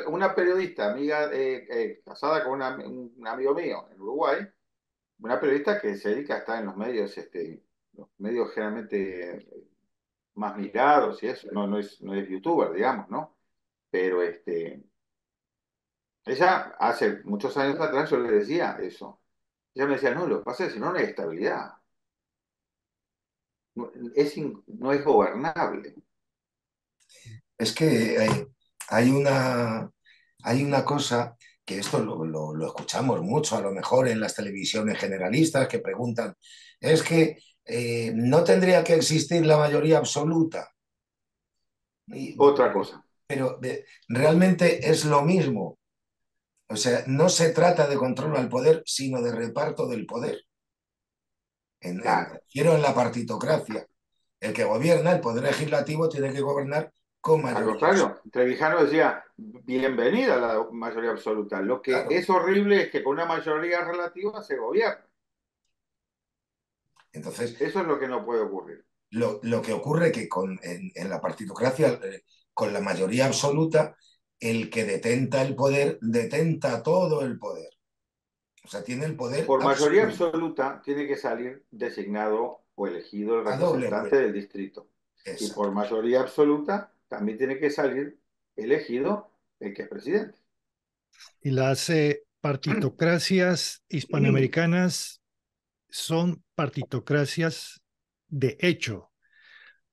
C: una periodista, amiga eh, casada con un, amigo mío en Uruguay, una periodista que se dedica a estar en los medios, este, los medios generalmente eh, más mirados y eso, no, no, es, no es youtuber, digamos, ¿no? Pero este, ella hace muchos años atrás yo le decía eso. Ella me decía, no, lo que pasa es no hay estabilidad. es, no es gobernable
A: es que eh, hay, una, hay una cosa que esto lo, escuchamos mucho, a lo mejor en las televisiones generalistas que preguntan, es que eh, no tendría que existir la mayoría absoluta. Otra cosa. Pero realmente es lo mismo. O sea, no se trata de control al poder, sino de reparto del poder. En, en la partitocracia. El que gobierna, el poder legislativo, tiene que gobernar al contrario,
C: Trevijano decía, bienvenida la mayoría absoluta. Lo que es horrible es que con una mayoría relativa se gobierna.
A: Entonces, eso es lo que no puede ocurrir. Lo, que ocurre es que con, en, la partidocracia eh, con la mayoría absoluta, el que detenta el poder, detenta todo el poder. O sea, tiene el poder. Por mayoría
C: absoluta tiene que salir designado o elegido el representante del distrito. Y por mayoría absoluta también tiene que salir elegido el que es presidente.
D: Y las eh, partitocracias hispanoamericanas son partitocracias de hecho.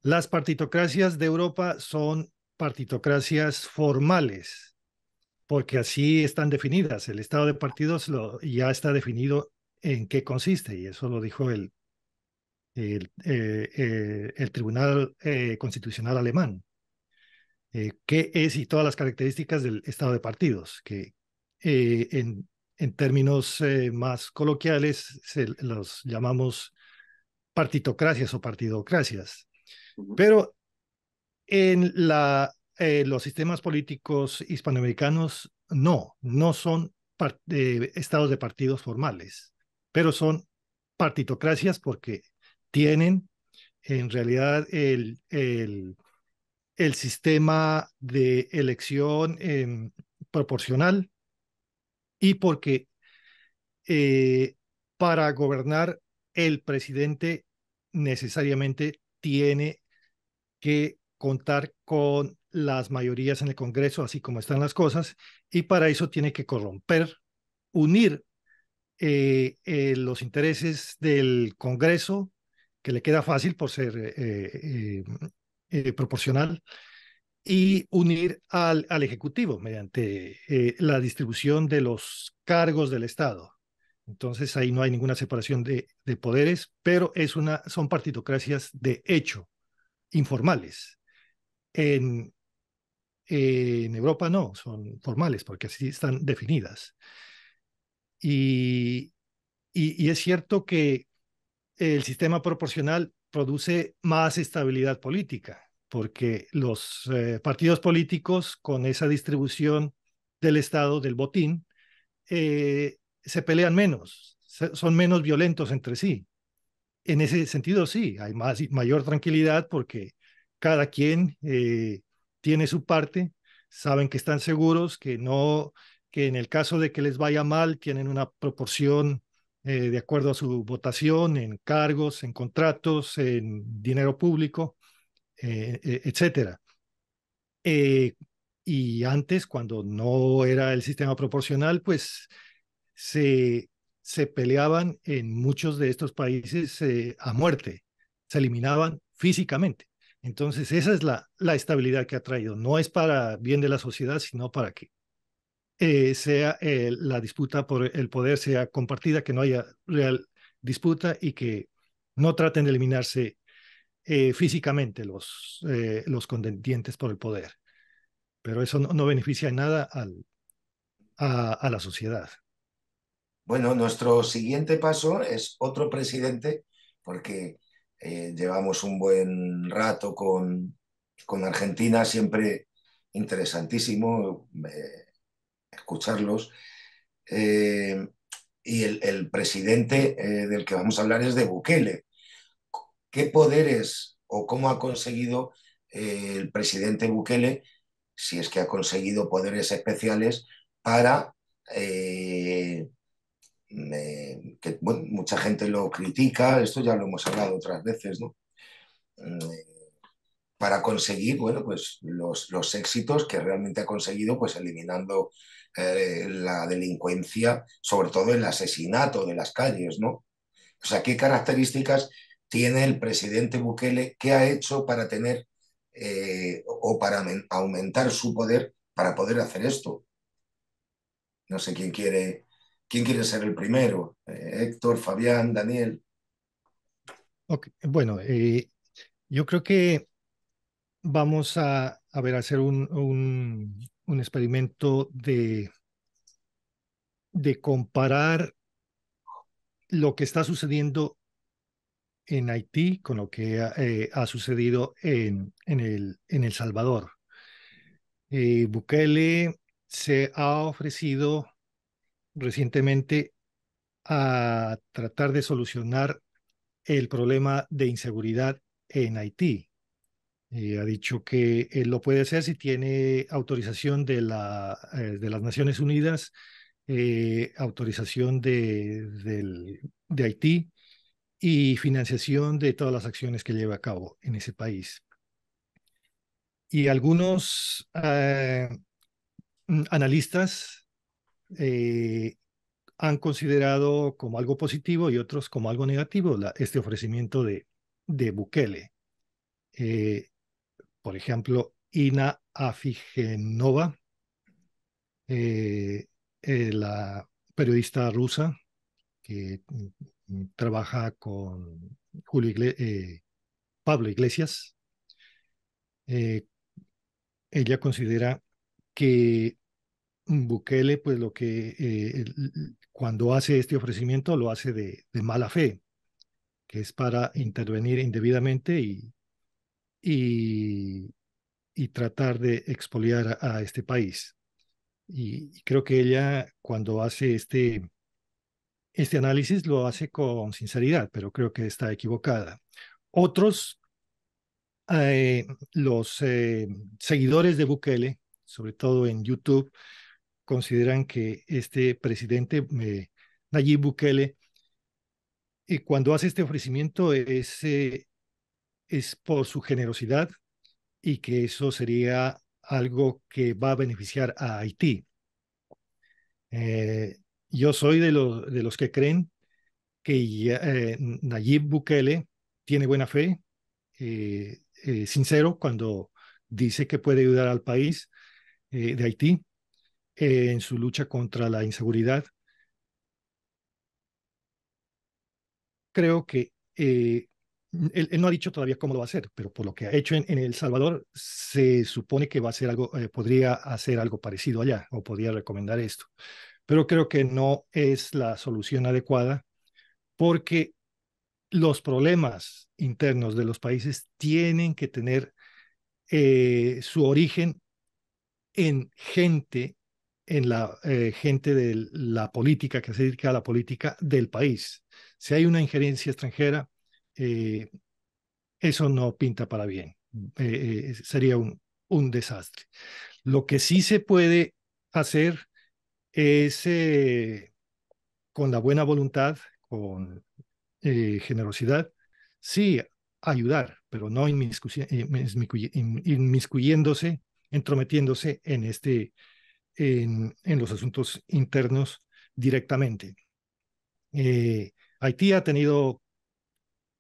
D: Las partitocracias de Europa son partitocracias formales, porque así están definidas. El estado de partidos lo, ya está definido en qué consiste, y eso lo dijo el, el, eh, eh, el Tribunal Constitucional Alemán. Eh, qué es y todas las características del estado de partidos, que eh, en, en, términos eh, más coloquiales los llamamos partitocracias o partidocracias. Pero en la, los sistemas políticos hispanoamericanos no, no son estados de partidos formales, pero son partitocracias porque tienen en realidad el el sistema de elección em, proporcional y porque eh, para gobernar el presidente necesariamente tiene que contar con las mayorías en el Congreso, así como están las cosas, y para eso tiene que corromper, unir eh, eh, los intereses del Congreso, que le queda fácil por ser eh, proporcional y unir al, al Ejecutivo mediante eh, la distribución de los cargos del Estado. Entonces ahí no hay ninguna separación de, poderes, pero es una, son partitocracias de hecho, informales. En, en Europa no, son formales porque así están definidas. y, y es cierto que el sistema proporcional produce más estabilidad política, porque los eh, partidos políticos con esa distribución del Estado, del botín, eh, se pelean menos, son menos violentos entre sí. En ese sentido, sí, hay más, mayor tranquilidad porque cada quien eh, tiene su parte, saben que están seguros, que no, que en el caso de que les vaya mal, tienen una proporción eh, de acuerdo a su votación en cargos, en contratos, en dinero público, etc. Eh, e, etcétera. Eh, y antes, cuando no era el sistema proporcional, pues se, se peleaban en muchos de estos países a muerte, se eliminaban físicamente. Entonces, esa es la, la estabilidad que ha traído. No es para bien de la sociedad, sino para que eh, sea eh, la disputa por el poder sea compartida, que no haya real disputa y que no traten de eliminarse eh, físicamente los, los contendientes por el poder. Pero eso no, beneficia en nada al, a, la sociedad.
A: Bueno, nuestro siguiente paso es otro presidente, porque llevamos un buen rato con, con Argentina, siempre interesantísimo escucharlos. Eh, y el, presidente eh, del que vamos a hablar es de Bukele. ¿Qué poderes o cómo ha conseguido eh, el presidente Bukele, si es que ha conseguido poderes especiales, para que mucha gente lo critica, esto ya lo hemos hablado otras veces, ¿no? Mm, para conseguir bueno, pues los, los, éxitos que realmente ha conseguido, pues eliminando eh, la delincuencia, sobre todo el asesinato de las calles, ¿no? O sea, ¿qué características tiene el presidente Bukele? ¿Qué ha hecho para tener eh, o para aumentar su poder para poder hacer esto? No sé quién quiere, quién quiere ser el primero. Eh, Héctor, Fabián, Daniel.
D: Bueno, yo creo que vamos a, ver, hacer un, experimento de, comparar lo que está sucediendo en Haití con lo que eh, ha sucedido en, el, Salvador. Eh, Bukele se ha ofrecido recientemente a tratar de solucionar el problema de inseguridad en Haití. Eh, ha dicho que eh, lo puede hacer si tiene autorización de, la, eh, de las Naciones Unidas, autorización de, de, Haití y financiación de todas las acciones que lleva a cabo en ese país. Y algunos mm, analistas han considerado como algo positivo y otros como algo negativo este ofrecimiento de, de Bukele por ejemplo, Ina Afigenova, eh, eh, la periodista rusa que mm, mm, trabaja con eh, Pablo Iglesias. ella considera que Bukele, pues lo que cuando hace este ofrecimiento lo hace de mala fe, que es para intervenir indebidamente y y, tratar de expoliar a, este país. Y, creo que ella cuando hace este, este análisis lo hace con sinceridad, pero creo que está equivocada. Otros, eh, los eh, seguidores de Bukele, sobre todo en YouTube, consideran que este presidente eh, Nayib Bukele, cuando hace este ofrecimiento, es es por su generosidad y que eso sería algo que va a beneficiar a Haití. Eh, yo soy de, los de los que creen que eh, Nayib Bukele tiene buena fe, eh, sincero cuando dice que puede ayudar al país de Haití en su lucha contra la inseguridad. Creo que él, no ha dicho todavía cómo lo va a hacer, pero por lo que ha hecho en, El Salvador, se supone que va a hacer algo, eh, podría hacer algo parecido allá o podría recomendar esto. Pero creo que no es la solución adecuada porque los problemas internos de los países tienen que tener eh, su origen en gente, en la eh, gente de la política que se dedica a la política del país. Si hay una injerencia extranjera, eh, eso no pinta para bien. Mm. Eh, eh, sería un, un desastre. Lo que sí se puede hacer es con la buena voluntad, con generosidad, sí, ayudar, pero no inmiscuyéndose, entrometiéndose en, este, en, los asuntos internos directamente. Haití ha tenido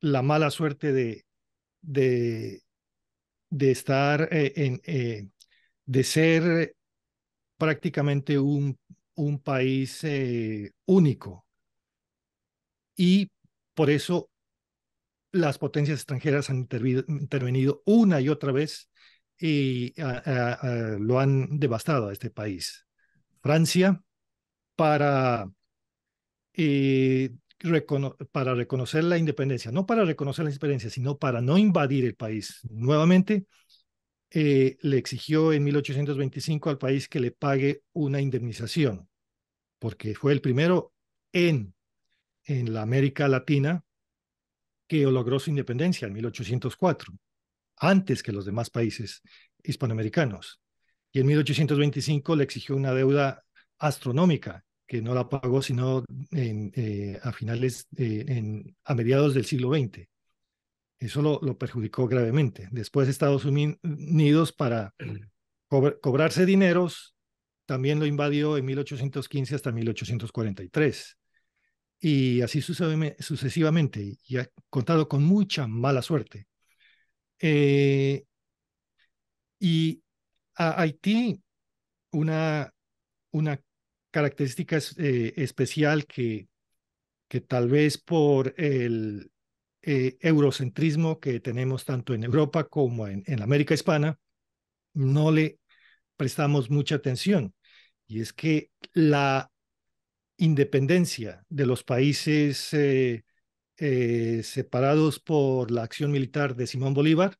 D: la mala suerte de, de, de estar eh, en, eh, de ser prácticamente un, un país eh, único. Y por eso las potencias extranjeras han intervenido una y otra vez y ah, ah, ah, lo han devastado a este país. Francia para para reconocer la independencia, no para reconocer la independencia, sino para no invadir el país. Nuevamente, eh, le exigió en 1825 al país que le pague una indemnización, porque fue el primero en, en la América Latina que logró su independencia en 1804, antes que los demás países hispanoamericanos. Y en 1825 le exigió una deuda astronómica que no la pagó sino en, eh, a finales, en, a mediados del siglo XX. Eso lo, perjudicó gravemente. Después Estados Unidos, para cobrarse dineros, también lo invadió en 1815 hasta 1843. Y así sucesivamente, y ha contado con mucha mala suerte. Eh, y a Haití, una, una característica eh, especial que, que tal vez por el eh, eurocentrismo que tenemos tanto en Europa como en, América Hispana, no le prestamos mucha atención. Y es que la independencia de los países eh, separados por la acción militar de Simón Bolívar,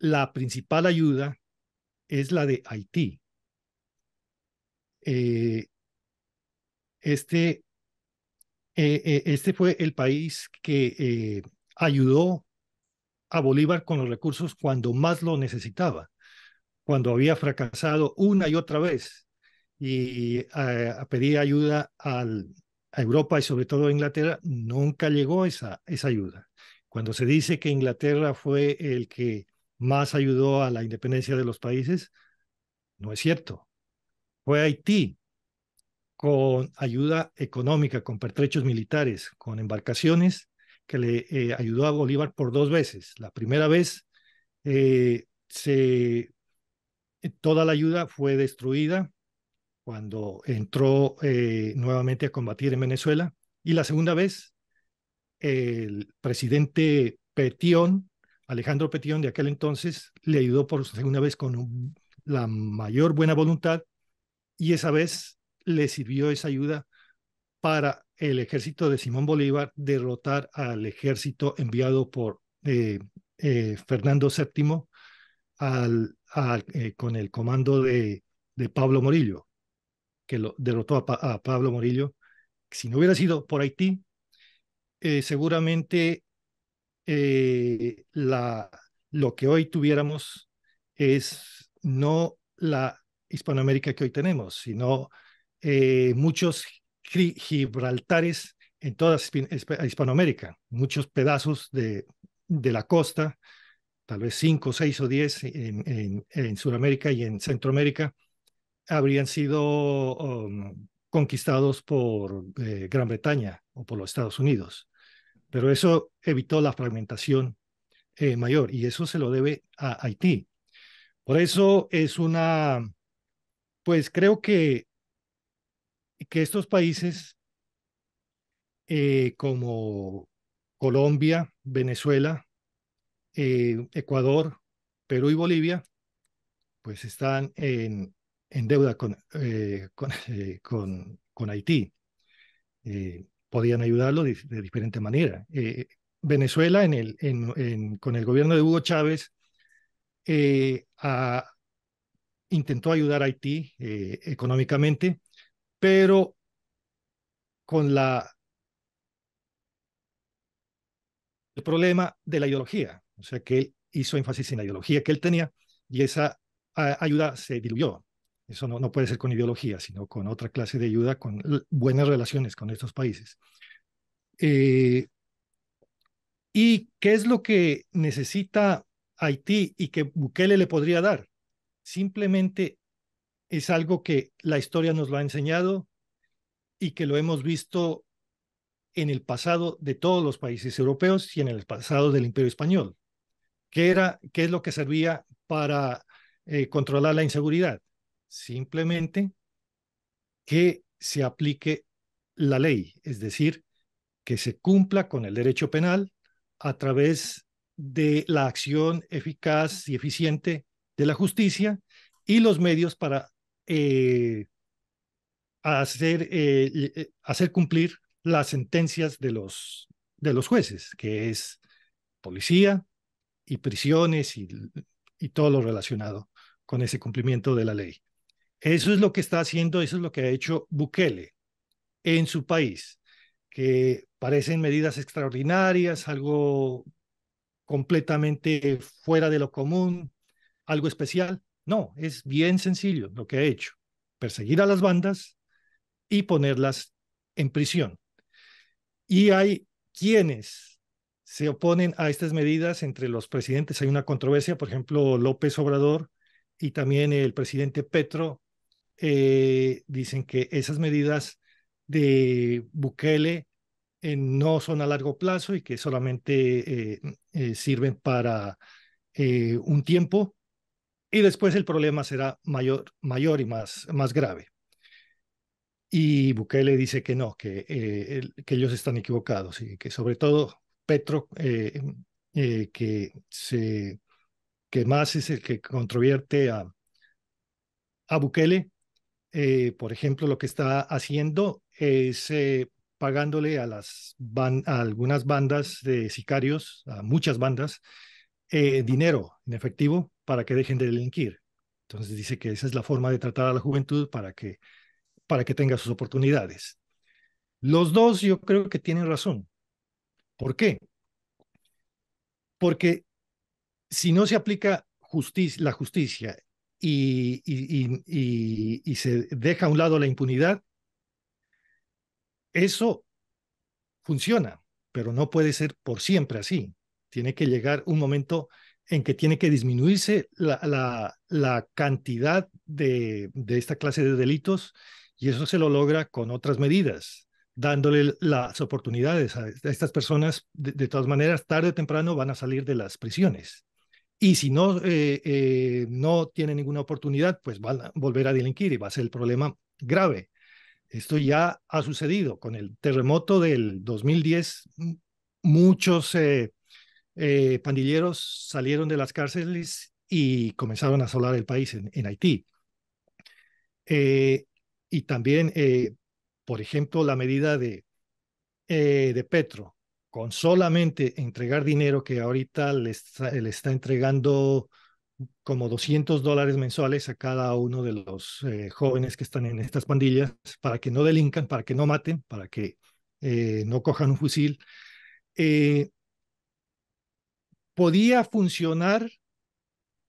D: la principal ayuda es la de Haití. Eh, este, eh, eh, este fue el país que ayudó a Bolívar con los recursos cuando más lo necesitaba, cuando había fracasado una y otra vez y pedía ayuda a Europa y sobre todo a Inglaterra, nunca llegó esa, esa ayuda. Cuando se dice que Inglaterra fue el que más ayudó a la independencia de los países, no es cierto fue Haití con ayuda económica, con pertrechos militares, con embarcaciones, que le eh, ayudó a Bolívar por dos veces. La primera vez eh, se, eh, toda la ayuda fue destruida cuando entró nuevamente a combatir en Venezuela. Y la segunda vez, el presidente Petión, Alejandro Petión de aquel entonces, le ayudó por segunda vez con la mayor buena voluntad y esa vez le sirvió esa ayuda para el ejército de Simón Bolívar derrotar al ejército enviado por eh, eh, Fernando VII eh, con el comando de, Pablo Morillo, que lo derrotó a, Pablo Morillo. Si no hubiera sido por Haití, seguramente lo que hoy tuviéramos es no la Hispanoamérica que hoy tenemos, sino eh, muchos Gibraltares en toda Hispanoamérica, muchos pedazos de, de la costa, tal vez cinco, seis o diez en, en, Sudamérica y en Centroamérica, habrían sido um, conquistados por eh, Gran Bretaña o por los Estados Unidos. Pero eso evitó la fragmentación eh, mayor y eso se lo debe a Haití. Por eso es una pues creo que, que estos países eh, como Colombia, Venezuela, eh, Ecuador, Perú y Bolivia, pues están en, deuda con, eh, con, con, Haití. podían ayudarlo de, diferente manera. Venezuela en el, en, con el gobierno de Hugo Chávez a, intentó ayudar a Haití eh, económicamente, pero con la el problema de la ideología, o sea que hizo énfasis en la ideología que él tenía y esa ayuda se diluyó. Eso no, no puede ser con ideología, sino con otra clase de ayuda, con buenas relaciones con estos países. Eh, ¿Y qué es lo que necesita Haití y que Bukele le podría dar? simplemente es algo que la historia nos lo ha enseñado y que lo hemos visto en el pasado de todos los países europeos y en el pasado del Imperio Español. ¿Qué, era, qué es lo que servía para eh, controlar la inseguridad? Simplemente que se aplique la ley, es decir, que se cumpla con el derecho penal a través de la acción eficaz y eficiente de la justicia y los medios para eh, hacer, eh, eh, hacer cumplir las sentencias de los, de los jueces, que es policía y prisiones y, y todo lo relacionado con ese cumplimiento de la ley. Eso es lo que está haciendo, eso es lo que ha hecho Bukele en su país, que parecen medidas extraordinarias, algo completamente fuera de lo común, algo especial. No, es bien sencillo lo que ha hecho. Perseguir a las bandas y ponerlas en prisión. Y hay quienes se oponen a estas medidas entre los presidentes. Hay una controversia, por ejemplo, López Obrador y también el presidente Petro eh, dicen que esas medidas de Bukele eh, no son a largo plazo y que solamente eh, sirven para un tiempo y después el problema será mayor, mayor y más, más grave. Y Bukele dice que no, que, eh, que ellos están equivocados y que sobre todo Petro, eh, eh, que, se, que más es el que controvierte a, Bukele, por ejemplo, lo que está haciendo es pagándole a, las a algunas bandas de sicarios, a muchas bandas, dinero en efectivo para que dejen de delinquir. Entonces dice que esa es la forma de tratar a la juventud para que, para que tenga sus oportunidades. Los dos yo creo que tienen razón. ¿Por qué? Porque si no se aplica justicia, la justicia y, y, se deja a un lado la impunidad, eso funciona, pero no puede ser por siempre así. Tiene que llegar un momento en que tiene que disminuirse la, la, cantidad de, esta clase de delitos y eso se lo logra con otras medidas, dándole las oportunidades a, estas personas. De, todas maneras, tarde o temprano van a salir de las prisiones. Y si no, eh, eh, no tiene ninguna oportunidad, pues van a volver a delinquir y va a ser el problema grave. Esto ya ha sucedido con el terremoto del 2010. Muchos eh, eh, pandilleros salieron de las cárceles y comenzaron a asolar el país en, Haití. Eh, y también, eh, por ejemplo, la medida de, de Petro, con solamente entregar dinero que ahorita le está, entregando como 200 dólares mensuales a cada uno de los jóvenes que están en estas pandillas para que no delincan, para que no maten, para que no cojan un fusil podía funcionar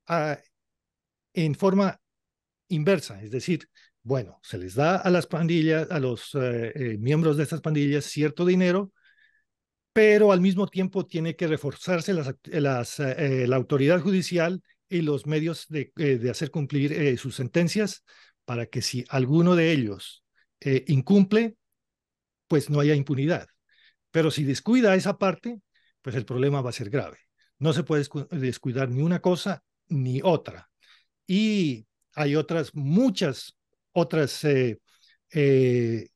D: ah, en forma inversa, es decir, bueno, se les da a las pandillas, a los eh, eh, miembros de estas pandillas cierto dinero, pero al mismo tiempo tiene que reforzarse eh, la autoridad judicial y los medios de hacer cumplir sus sentencias para que si alguno de ellos incumple, pues no haya impunidad. Pero si descuida esa parte, pues el problema va a ser grave. No se puede descuidar ni una cosa ni otra. Y hay otras, muchas otras eh, eh,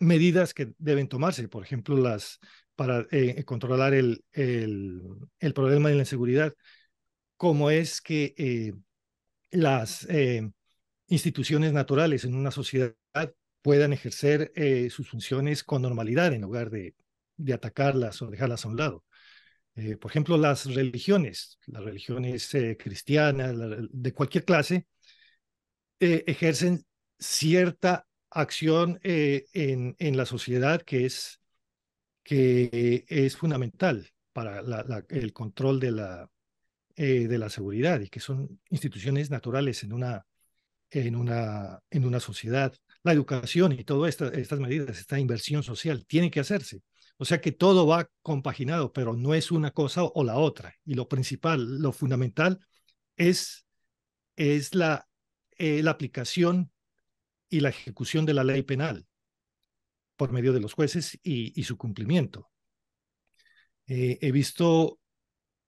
D: medidas que deben tomarse, por ejemplo, las para eh, controlar el, el, el, problema de la inseguridad, como es que las instituciones naturales en una sociedad puedan ejercer sus funciones con normalidad en lugar de, de atacarlas o dejarlas a un lado. Eh, por ejemplo, las religiones, las religiones eh, cristianas, de cualquier clase, eh, ejercen cierta acción en, en, la sociedad que es, que es fundamental para el control de la, de la seguridad y que son instituciones naturales en una, en una, en una sociedad. La educación y todas estas medidas, esta inversión social, tiene que hacerse o sea que todo va compaginado, pero no es una cosa o la otra. Y lo principal, lo fundamental es, es la, eh, la aplicación y la ejecución de la ley penal por medio de los jueces y, su cumplimiento. Eh, he visto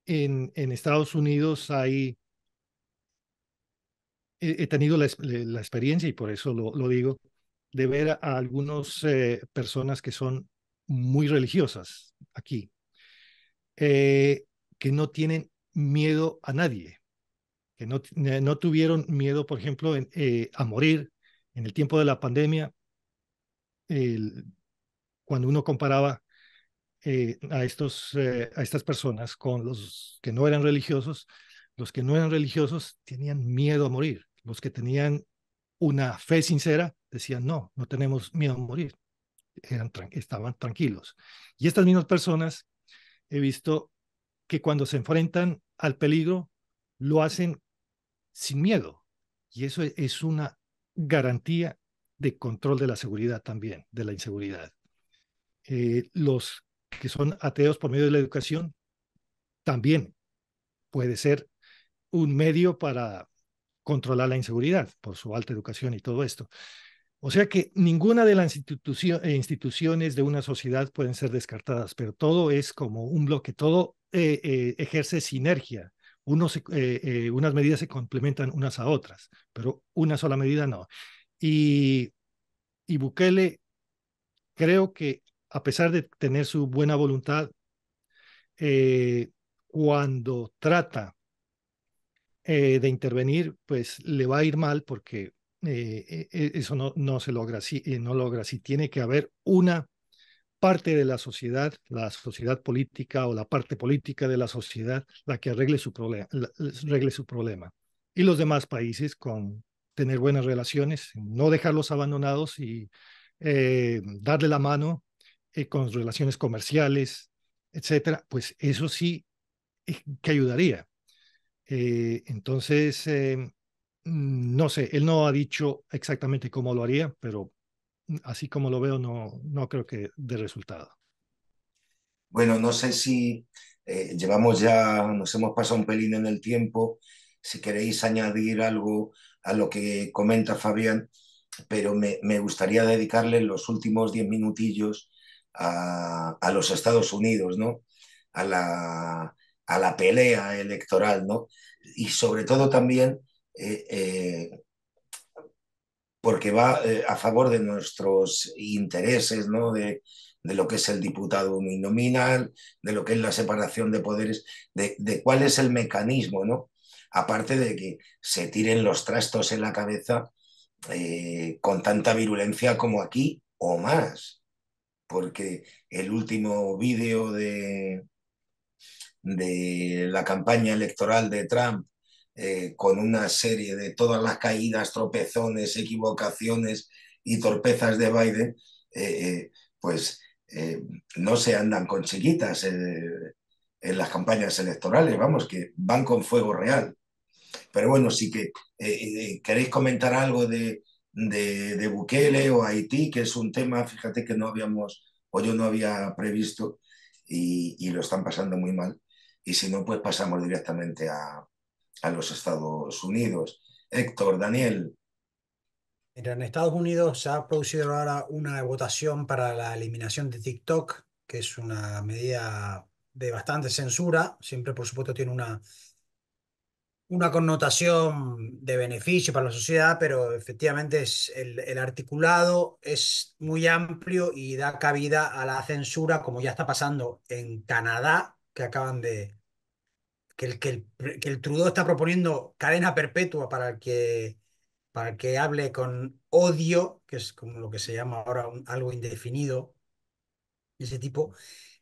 D: en, en Estados Unidos hay, he, tenido la, experiencia y por eso lo, digo, de ver a algunas eh, personas que son muy religiosas aquí, eh, que no tienen miedo a nadie, que no, eh, no tuvieron miedo, por ejemplo, eh, a morir en el tiempo de la pandemia, cuando uno comparaba a, estos, a estas personas con los que no eran religiosos, los que no eran religiosos tenían miedo a morir, los que tenían una fe sincera decían, no, no tenemos miedo a morir estaban tranquilos. Y estas mismas personas he visto que cuando se enfrentan al peligro, lo hacen sin miedo. Y eso e-, es una garantía de control de la seguridad también, de la inseguridad. Eh, los que son ateos por medio de la educación también puede ser un medio para controlar la inseguridad por su alta educación y todo esto. O sea que ninguna de las eh, instituciones de una sociedad pueden ser descartadas, pero todo es como un bloque, todo eh, eh, ejerce sinergia. unas medidas se complementan unas a otras, pero una sola medida no. Y, y Bukele, creo que a pesar de tener su buena voluntad, cuando trata de intervenir, pues le va a ir mal porque eh, eh, eh, eso no, no se logra así, no logra así. Tiene que haber una parte de la sociedad, la sociedad política o la parte política de la sociedad, la que arregle su, problema, arregle su problema. Y los demás países con tener buenas relaciones, no dejarlos abandonados y darle la mano con relaciones comerciales, etcétera, pues eso sí que ayudaría. entonces, em, Mm, no sé, él no ha dicho exactamente cómo lo haría, pero así como lo veo, no, no creo que dé resultado.
A: Bueno, no sé si eh, llevamos ya, nos hemos pasado un pelín en el tiempo, si queréis añadir algo a lo que comenta Fabián, pero me, gustaría dedicarle los últimos diez minutillos a, los Estados Unidos, ¿no? A la, a la pelea electoral, ¿no? Y sobre todo también eh, eh, porque va eh, a favor de nuestros intereses, ¿no? De, de lo que es el diputado uninominal, de lo que es la separación de poderes, de, cuál es el mecanismo, ¿no? Aparte de que se tiren los trastos en la cabeza con tanta virulencia como aquí o más, porque el último vídeo de, de la campaña electoral de Trump eh, con una serie de todas las caídas, tropezones, equivocaciones y torpezas de Biden, eh, eh, pues no se andan con chiquitas en las campañas electorales, vamos, que van con fuego real. Pero bueno, sí que queréis comentar algo de, Bukele o Haití, que es un tema, fíjate que no habíamos, o yo no había previsto, y lo están pasando muy mal. Y si no, pues pasamos directamente a, a los Estados Unidos. Héctor, Daniel.
B: en Estados Unidos se ha producido ahora una votación para la eliminación de TikTok, que es una medida de bastante censura. Siempre, por supuesto, tiene una, una connotación de beneficio para la sociedad, pero efectivamente es el, articulado es muy amplio y da cabida a la censura, como ya está pasando en Canadá, que acaban de, que el, que el, Trudeau está proponiendo cadena perpetua para el que, para que hable con odio, que es como lo que se llama ahora algo indefinido, ese tipo.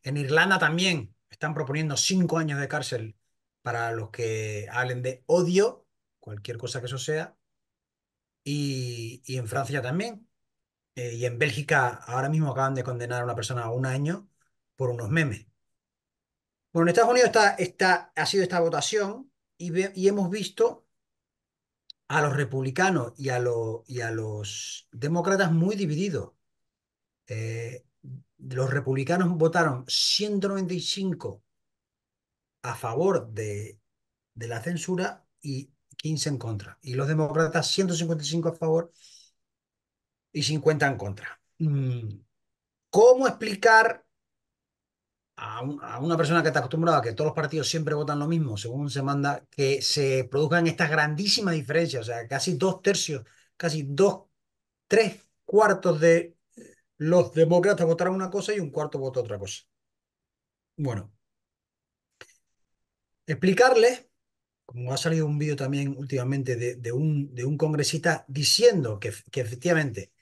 B: En Irlanda también están proponiendo cinco años de cárcel para los que hablen de odio, cualquier cosa que eso sea. Y, en Francia también. Eh, y en Bélgica ahora mismo acaban de condenar a una persona a un año por unos memes. Bueno, en Estados Unidos está, ha sido esta votación y, hemos visto a los republicanos y a, y a los demócratas muy divididos. Eh, los republicanos votaron 195 a favor de, de, la censura y 15 en contra. Y los demócratas 155 a favor y 50 en contra. Mm. ¿Cómo explicar a, una persona que está acostumbrada a que todos los partidos siempre votan lo mismo, según se manda, que se produzcan estas grandísimas diferencias, o sea, casi dos tercios, casi dos, tres cuartos de eh, los demócratas votaron una cosa y un cuarto votó otra cosa. Bueno, explicarle como ha salido un vídeo también últimamente de, un, de un congresista diciendo que, que efectivamente,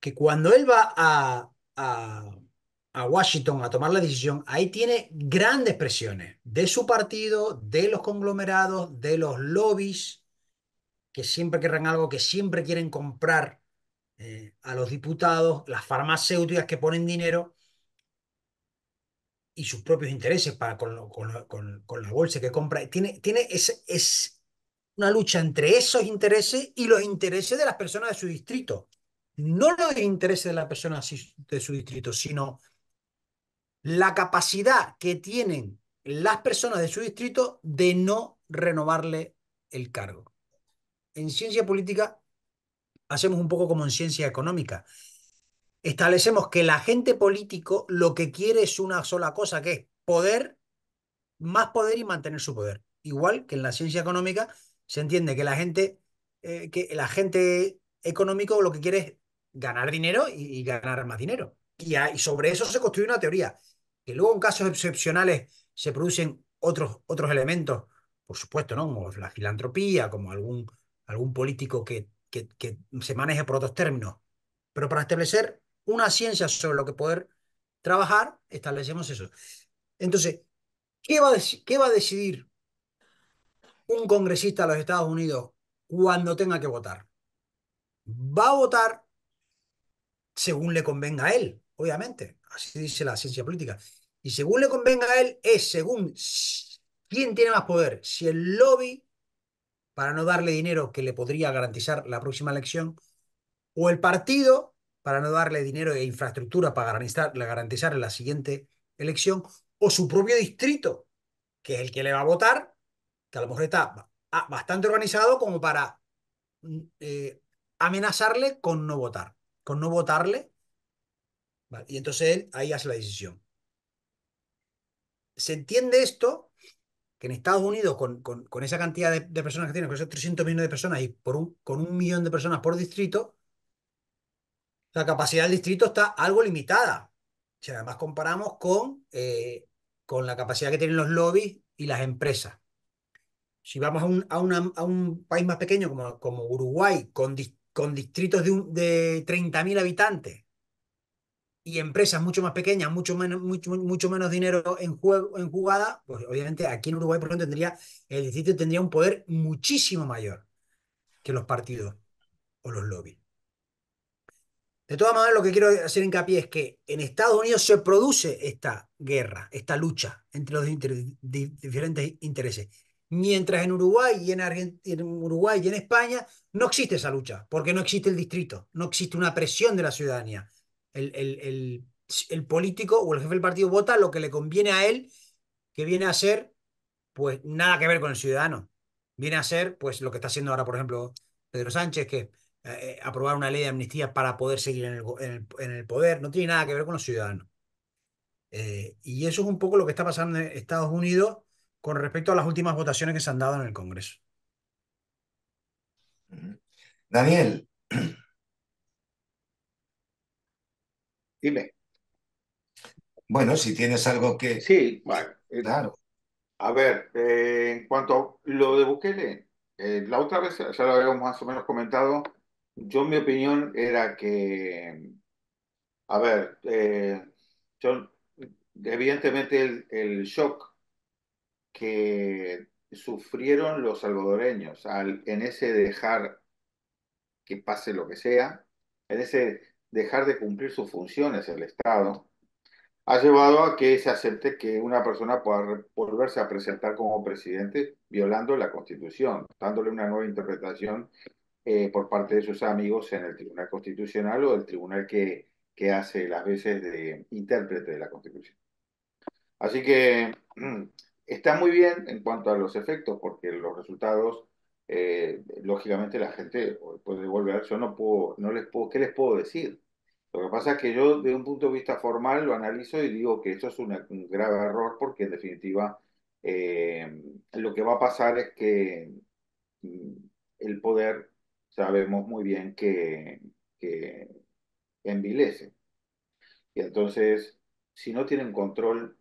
B: que cuando él va a a Washington a tomar la decisión, ahí tiene grandes presiones de su partido, de los conglomerados, de los lobbies, que siempre querrán algo, que siempre quieren comprar eh, a los diputados, las farmacéuticas que ponen dinero y sus propios intereses para, con, con, la bolsa que compra. Tiene, tiene es, es una lucha entre esos intereses y los intereses de las personas de su distrito. No los intereses de las personas de su distrito, sino la capacidad que tienen las personas de su distrito de no renovarle el cargo. En ciencia política hacemos un poco como en ciencia económica. Establecemos que el agente político lo que quiere es una sola cosa, que es poder, más poder y mantener su poder. Igual que en la ciencia económica se entiende que la gente, eh, que el agente económico lo que quiere es ganar dinero y, ganar más dinero. Y, y sobre eso se construye una teoría que luego en casos excepcionales se producen otros, otros elementos, por supuesto, ¿no? Como la filantropía, como algún, algún político que, se maneje por otros términos. Pero para establecer una ciencia sobre lo que poder trabajar, establecemos eso. Entonces, ¿qué ¿qué va a decidir un congresista de los Estados Unidos cuando tenga que votar? Va a votar según le convenga a él, obviamente. Así dice la ciencia política. Y según le convenga a él, es según quién tiene más poder. Si el lobby, para no darle dinero que le podría garantizar la próxima elección, o el partido, para no darle dinero e infraestructura para garantizar, garantizar la siguiente elección, o su propio distrito, que es el que le va a votar, que a lo mejor está bastante organizado como para mm, eh, amenazarle con no votar, con no votarle y entonces él ahí hace la decisión. ¿Se entiende esto? Que en Estados Unidos, con, esa cantidad de, personas que tiene con esos 300 millones de personas y por con un millón de personas por distrito, la capacidad del distrito está algo limitada. Si además comparamos con, eh, con la capacidad que tienen los lobbies y las empresas. Si vamos a un, país más pequeño como, como Uruguay, con, distritos de 30.000 habitantes, y empresas mucho más pequeñas, mucho menos, mucho, mucho menos dinero en, juego, en jugada, pues obviamente aquí en Uruguay, por ejemplo, tendría, el distrito tendría un poder muchísimo mayor que los partidos o los lobbies. De todas maneras, lo que quiero hacer hincapié es que en Estados Unidos se produce esta guerra, esta lucha entre los diferentes intereses. Mientras en Uruguay y en Uruguay y en España no existe esa lucha, porque no existe el distrito, no existe una presión de la ciudadanía el, político o el jefe del partido vota lo que le conviene a él, que viene a ser, pues, nada que ver con el ciudadano. Viene a ser, pues, lo que está haciendo ahora, por ejemplo, Pedro Sánchez, que eh, eh, aprobar una ley de amnistía para poder seguir en el, poder, no tiene nada que ver con los ciudadanos. Eh, y eso es un poco lo que está pasando en Estados Unidos con respecto a las últimas votaciones que se han dado en el Congreso.
A: Daniel, Dime. Bueno, si tienes algo que... Sí, eh, claro.
C: A ver, eh, en cuanto a lo de Bukele, eh, la otra vez ya lo habíamos más o menos comentado, yo mi opinión era que, a ver, evidentemente el, shock que sufrieron los salvadoreños al, en ese dejar que pase lo que sea, en ese dejar de cumplir sus funciones el Estado, ha llevado a que se acepte que una persona pueda volverse a presentar como presidente violando la Constitución, dándole una nueva interpretación eh, por parte de sus amigos en el Tribunal Constitucional o el tribunal que, hace las veces de intérprete de la Constitución. Así que está muy bien en cuanto a los efectos, porque los resultados, eh, lógicamente la gente puede volver, yo no puedo, no les puedo, ¿qué les puedo decir? Lo que pasa es que yo, de un punto de vista formal, lo analizo y digo que esto es un grave error porque, en definitiva, eh, lo que va a pasar es que mm, el poder, sabemos muy bien que, envilece. Y entonces, si no tienen control,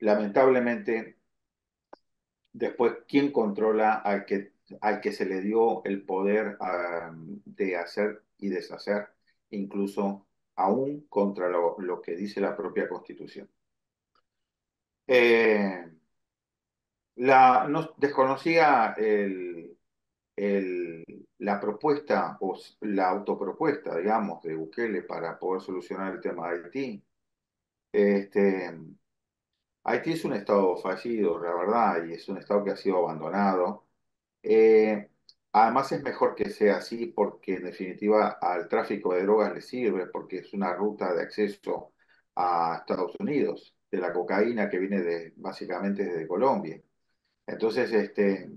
C: lamentablemente, después, ¿quién controla al que, al que se le dio el poder ah, de hacer y deshacer? incluso aún contra lo, que dice la propia Constitución. Eh, la, desconocía la propuesta o la autopropuesta, digamos, de Bukele para poder solucionar el tema de Haití. Este, Haití es un estado fallido, la verdad, y es un estado que ha sido abandonado. Eh, Además es mejor que sea así porque en definitiva al tráfico de drogas le sirve porque es una ruta de acceso a Estados Unidos de la cocaína que viene de, básicamente desde Colombia. Entonces, este,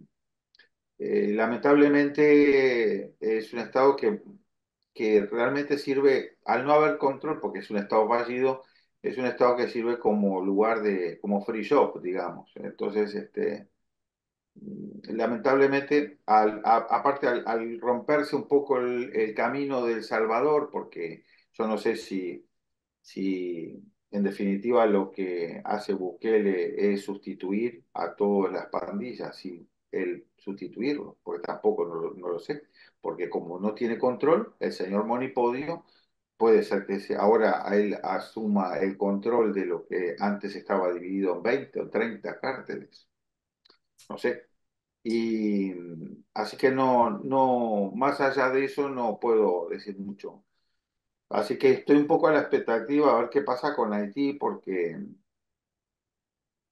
C: eh, lamentablemente es un estado que, que realmente sirve, al no haber control, porque es un estado fallido, es un estado que sirve como lugar de, como free shop, digamos. Entonces, este, Mm, lamentablemente, aparte al, romperse un poco el, camino del Salvador, porque yo no sé si, si en definitiva lo que hace Bukele es sustituir a todas las pandillas, si el sustituirlo, porque tampoco no lo, lo sé, porque como no tiene control, el señor Monipodio puede ser que ahora él asuma el control de lo que antes estaba dividido en 20 o 30 cárteles no sé. Y así que no, no, más allá de eso no puedo decir mucho. Así que estoy un poco a la expectativa a ver qué pasa con Haití, porque,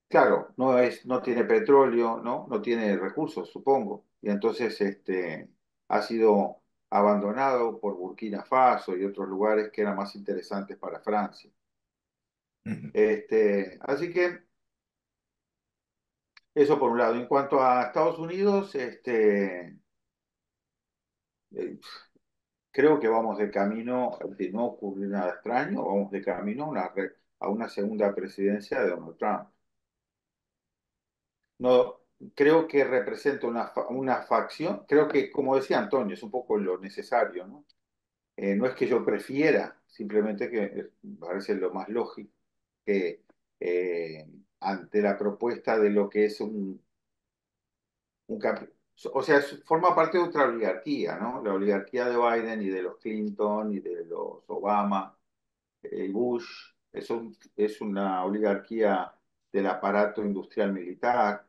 C: claro, no es, no tiene petróleo, ¿no? No tiene recursos, supongo. Y entonces este, ha sido abandonado por Burkina Faso y otros lugares que eran más interesantes para Francia. Este, así que eso por un lado. En cuanto a Estados Unidos, este, eh, creo que vamos de camino, de no ocurrir nada extraño, vamos de camino a una, segunda presidencia de Donald Trump. No, creo que representa una, facción, creo que, como decía Antonio, es un poco lo necesario, ¿no? Eh, es que yo prefiera, simplemente que eh, parece lo más lógico que ante la propuesta de lo que es un, un o sea, forma parte de otra oligarquía, ¿no? La oligarquía de Biden y de los Clinton y de los Obama, el eh, Bush, es, es una oligarquía del aparato industrial militar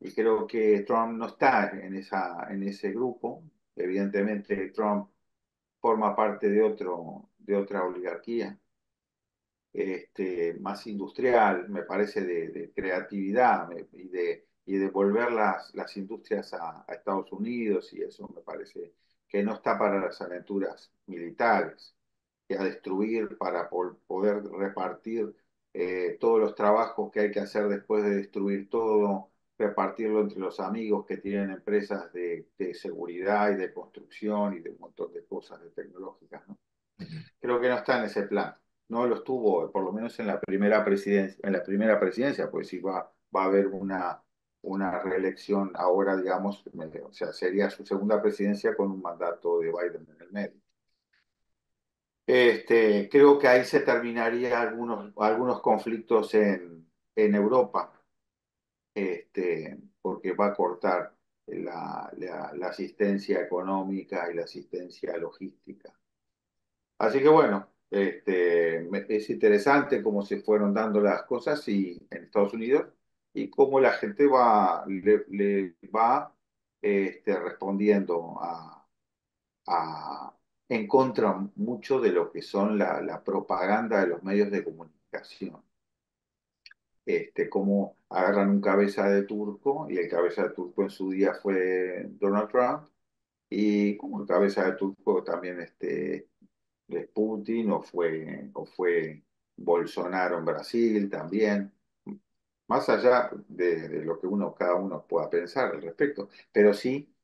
C: y creo que Trump no está en, esa, en ese grupo. Evidentemente Trump forma parte de, otro, de otra oligarquía este, más industrial, me parece, de, creatividad y de, y de volver las, las industrias a, Estados Unidos y eso me parece que no está para las aventuras militares, que a destruir para poder repartir eh, todos los trabajos que hay que hacer después de destruir todo, repartirlo entre los amigos que tienen empresas de, seguridad y de construcción y de un montón de cosas de tecnológicas. ¿no? Creo que no está en ese plan no lo estuvo, por lo menos en la primera presidencia, en la primera presidencia, pues sí va, a haber una, una reelección ahora, digamos, o sea, sería su segunda presidencia con un mandato de Biden en el medio. Este, creo que ahí se terminaría algunos, algunos conflictos en, Europa, este, porque va a cortar la asistencia económica y la asistencia logística. Así que bueno, este, es interesante cómo se fueron dando las cosas y, en Estados Unidos y cómo la gente va, le, va este, respondiendo a, en contra mucho de lo que son la, la propaganda de los medios de comunicación. Este, cómo agarran un cabeza de turco, y el cabeza de turco en su día fue Donald Trump, y como el cabeza de turco también este, de Putin o fue, o fue Bolsonaro en Brasil también, más allá de, lo que uno, cada uno pueda pensar al respecto, pero sí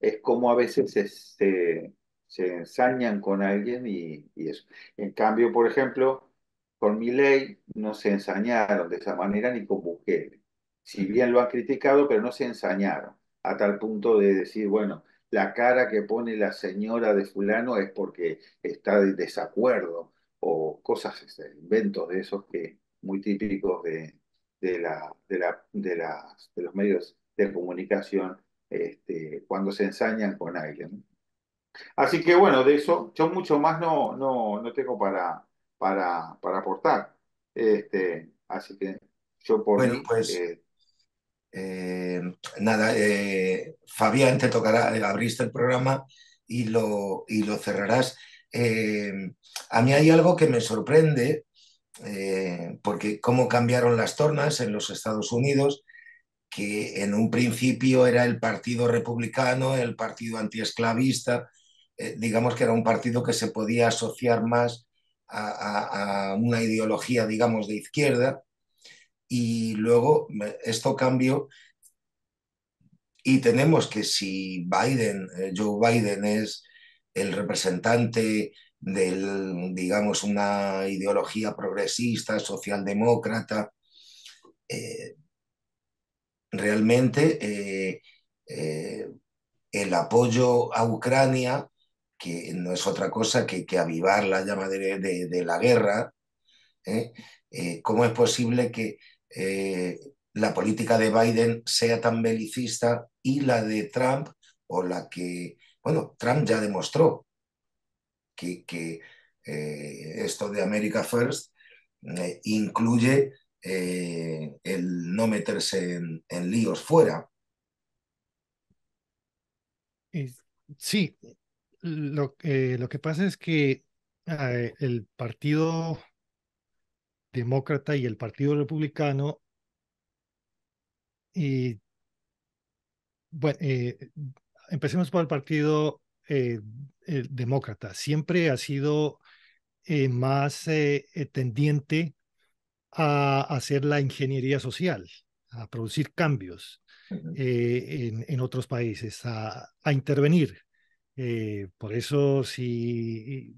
C: es como a veces se, se, ensañan con alguien y, y, eso. En cambio, por ejemplo, con ley no se ensañaron de esa manera ni con Bukele. Si bien lo han criticado, pero no se ensañaron a tal punto de decir, bueno, la cara que pone la señora de fulano es porque está de desacuerdo o cosas, este, inventos de esos que muy típicos de, la, la, de, de los medios de comunicación este, cuando se ensañan con alguien. Así que bueno, de eso yo mucho más no, no, no tengo para, para, para aportar.
A: Este, así que yo por pues eh, eh, nada, eh, Fabián, te tocará, eh, abriste el programa y lo, y lo cerrarás. a mí hay algo que me sorprende, porque cómo cambiaron las tornas en los Estados Unidos, que en un principio era el Partido Republicano, el Partido Antiesclavista, digamos que era un partido que se podía asociar más a una ideología, digamos, de izquierda, y luego esto cambió y tenemos que si Biden, eh, Joe Biden es el representante de, digamos, una ideología progresista, socialdemócrata, eh, realmente eh, el apoyo a Ucrania, que no es otra cosa que, que avivar la llama de la guerra, ¿cómo es posible que eh, la política de Biden sea tan belicista y la de Trump, o la que, bueno, Trump ya demostró que, que eh, esto de America First eh, incluye el no meterse en, líos fuera.
D: Sí, lo, lo que pasa es que el partido Demócrata y el Partido Republicano. Y bueno, eh, empecemos por el Partido eh, Demócrata. Siempre ha sido eh, más eh, tendiente a hacer la ingeniería social, a producir cambios en, en, otros países, a, intervenir. por eso, si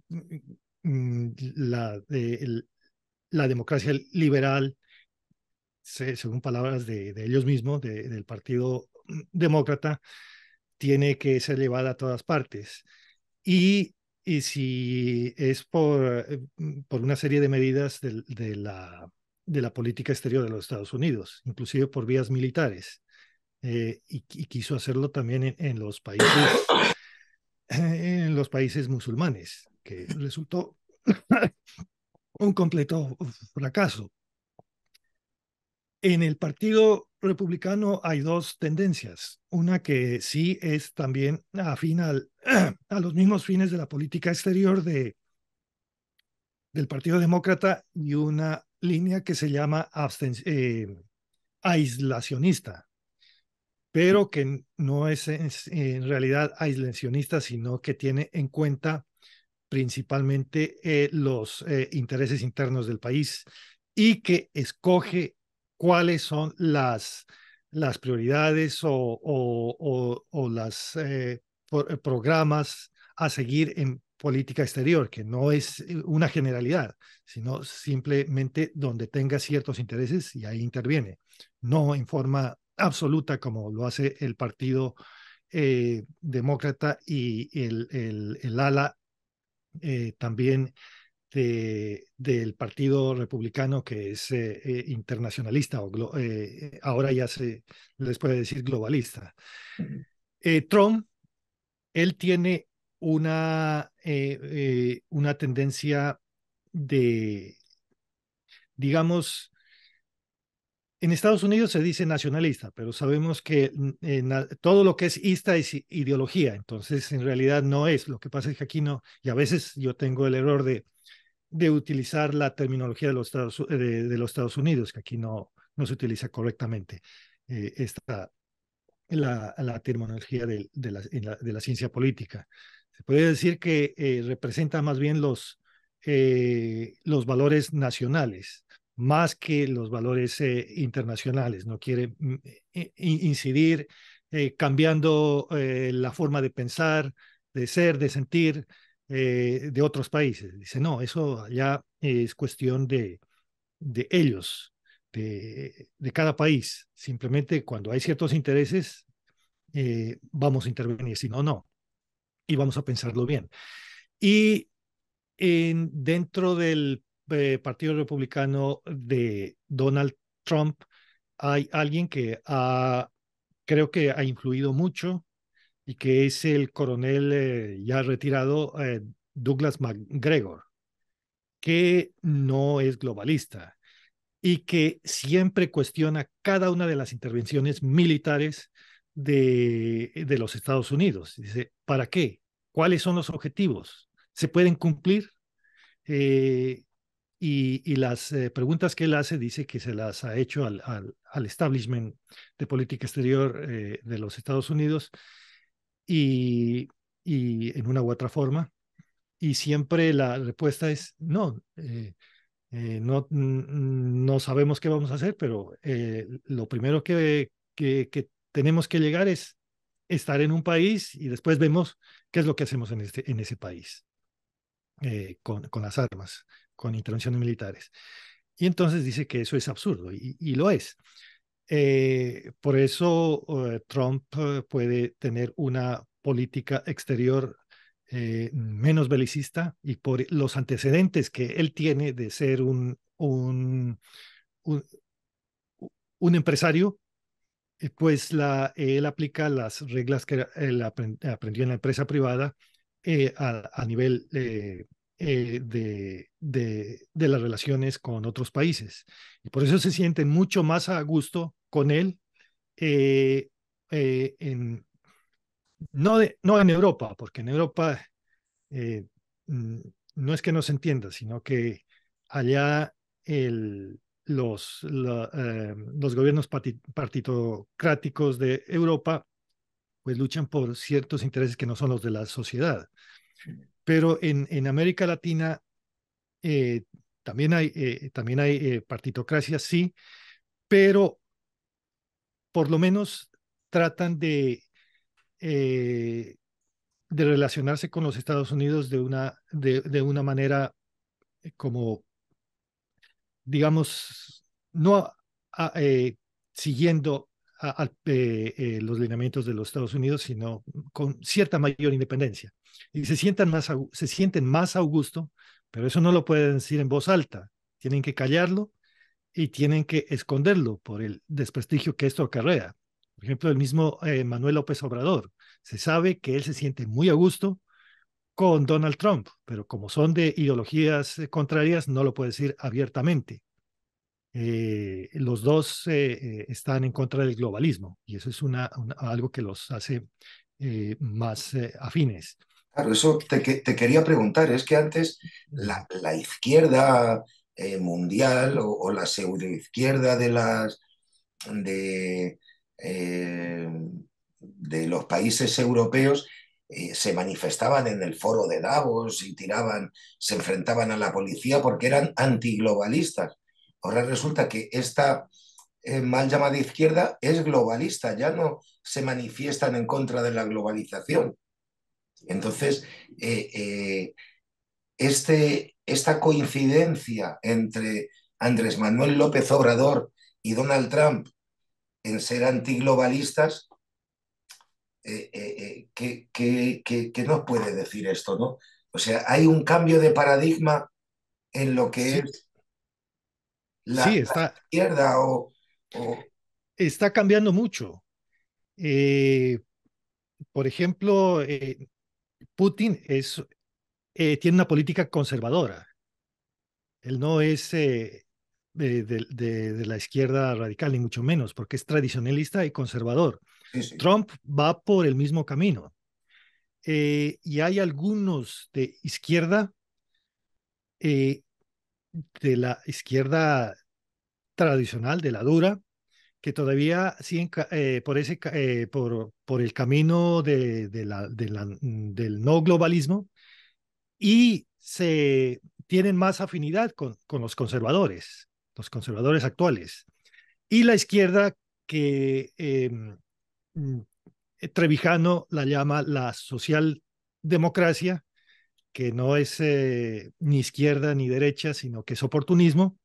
D: mm, la, el, la democracia liberal, según palabras de, ellos mismos, del Partido Demócrata, tiene que ser llevada a todas partes. Y, si es por, por una serie de medidas de, la, de la política exterior de los Estados Unidos, inclusive por vías militares, eh, y, quiso hacerlo también en, en los países en los países musulmanes, que resultó un completo fracaso. En el Partido Republicano hay dos tendencias. Una que sí es también afín a los mismos fines de la política exterior de, del Partido Demócrata y una línea que se llama eh, aislacionista, pero que no es en, en realidad aislacionista, sino que tiene en cuenta principalmente eh, los eh, intereses internos del país y que escoge cuáles son las, las prioridades o, o, las eh, programas a seguir en política exterior, que no es una generalidad, sino simplemente donde tenga ciertos intereses y ahí interviene, no en forma absoluta como lo hace el Partido Demócrata y el, el ala eh, también del Partido Republicano, que es eh, eh, internacionalista, o ahora ya se les puede decir globalista. Trump, él tiene una, una tendencia de, digamos, en Estados Unidos se dice nacionalista, pero sabemos que mm, eh, todo lo que es ista es ideología, entonces en realidad no es. Lo que pasa es que aquí no, y a veces yo tengo el error de, utilizar la terminología de los Estados, de, los Estados Unidos, que aquí no, se utiliza correctamente eh, esta, la, terminología de, la, ciencia política. Se podría decir que eh, representa más bien los valores nacionales más que los valores eh, internacionales, no quiere mm, eh, incidir eh, cambiando la forma de pensar, de ser, de sentir de otros países. Dice, no, eso ya es cuestión de, de ellos, de, de cada país. Simplemente cuando hay ciertos intereses, vamos a intervenir, si no, no. Y vamos a pensarlo bien. Y en, dentro del Partido Republicano de Donald Trump hay alguien que ha, creo que ha influido mucho y que es el coronel eh, ya retirado eh, Douglas McGregor, que no es globalista y que siempre cuestiona cada una de las intervenciones militares de, de los Estados Unidos. Dice, ¿para qué? ¿Cuáles son los objetivos? ¿Se pueden cumplir? Eh, y, las eh, preguntas que él hace dice que se las ha hecho al, al, establishment de política exterior eh, de los Estados Unidos y, y, en una u otra forma. Y siempre la respuesta es no. Eh, no, no sabemos qué vamos a hacer, pero lo primero que, que, que tenemos que llegar es estar en un país y después vemos qué es lo que hacemos en, este, en ese país con, con, las armas con intervenciones militares. Y entonces dice que eso es absurdo y, lo es. Eh, por eso eh, Trump eh, puede tener una política exterior menos belicista y por los antecedentes que él tiene de ser un, un, empresario, pues él aplica las reglas que él aprendió en la empresa privada a, a, nivel eh, de, de, las relaciones con otros países. Y por eso se siente mucho más a gusto con él, eh, eh, en, no, de, no en Europa, porque en Europa no es que no se entienda, sino que allá el, los, los gobiernos partitocráticos de Europa pues luchan por ciertos intereses que no son los de la sociedad pero en, en América Latina eh, también hay, eh, también hay eh, partitocracia, sí, pero por lo menos tratan de, de relacionarse con los Estados Unidos de una, de, una manera como, digamos, no siguiendo los lineamientos de los Estados Unidos, sino con cierta mayor independencia y se, sientan más se sienten más a gusto, pero eso no lo pueden decir en voz alta. Tienen que callarlo y tienen que esconderlo por el desprestigio que esto acarrea. Por ejemplo, el mismo eh, Manuel López Obrador. Se sabe que él se siente muy a gusto con Donald Trump, pero como son de ideologías eh, contrarias, no lo puede decir abiertamente. Eh, los dos están en contra del globalismo y eso es una, algo que los hace más afines.
A: Claro, eso te, quería preguntar. Es que antes la, izquierda eh, mundial o, la pseudoizquierda de las de, eh, los países europeos eh, se manifestaban en el foro de Davos y tiraban, se enfrentaban a la policía porque eran antiglobalistas. Ahora resulta que esta mal llamada izquierda es globalista, ya no se manifiestan en contra de la globalización. Entonces, eh, eh, este, esta coincidencia entre Andrés Manuel López Obrador y Donald Trump en ser antiglobalistas, eh, ¿qué, qué, nos puede decir esto? ¿no? O sea, hay un cambio de paradigma en lo que es la,
D: izquierda o, Está cambiando mucho. por ejemplo, Putin es, eh, tiene una política conservadora. Él no es eh, de, la izquierda radical, ni mucho menos, porque es tradicionalista y conservador. Trump va por el mismo camino. Eh, y hay algunos de izquierda, de la izquierda tradicional, de la dura, que todavía siguen eh, por, ese, eh, por, por el camino de, mm, del no globalismo y se tienen más afinidad con, los conservadores, los conservadores actuales. Y la izquierda que em, mm, eh, Trevijano la llama la socialdemocracia, que no es ni izquierda ni derecha, sino que es oportunismo,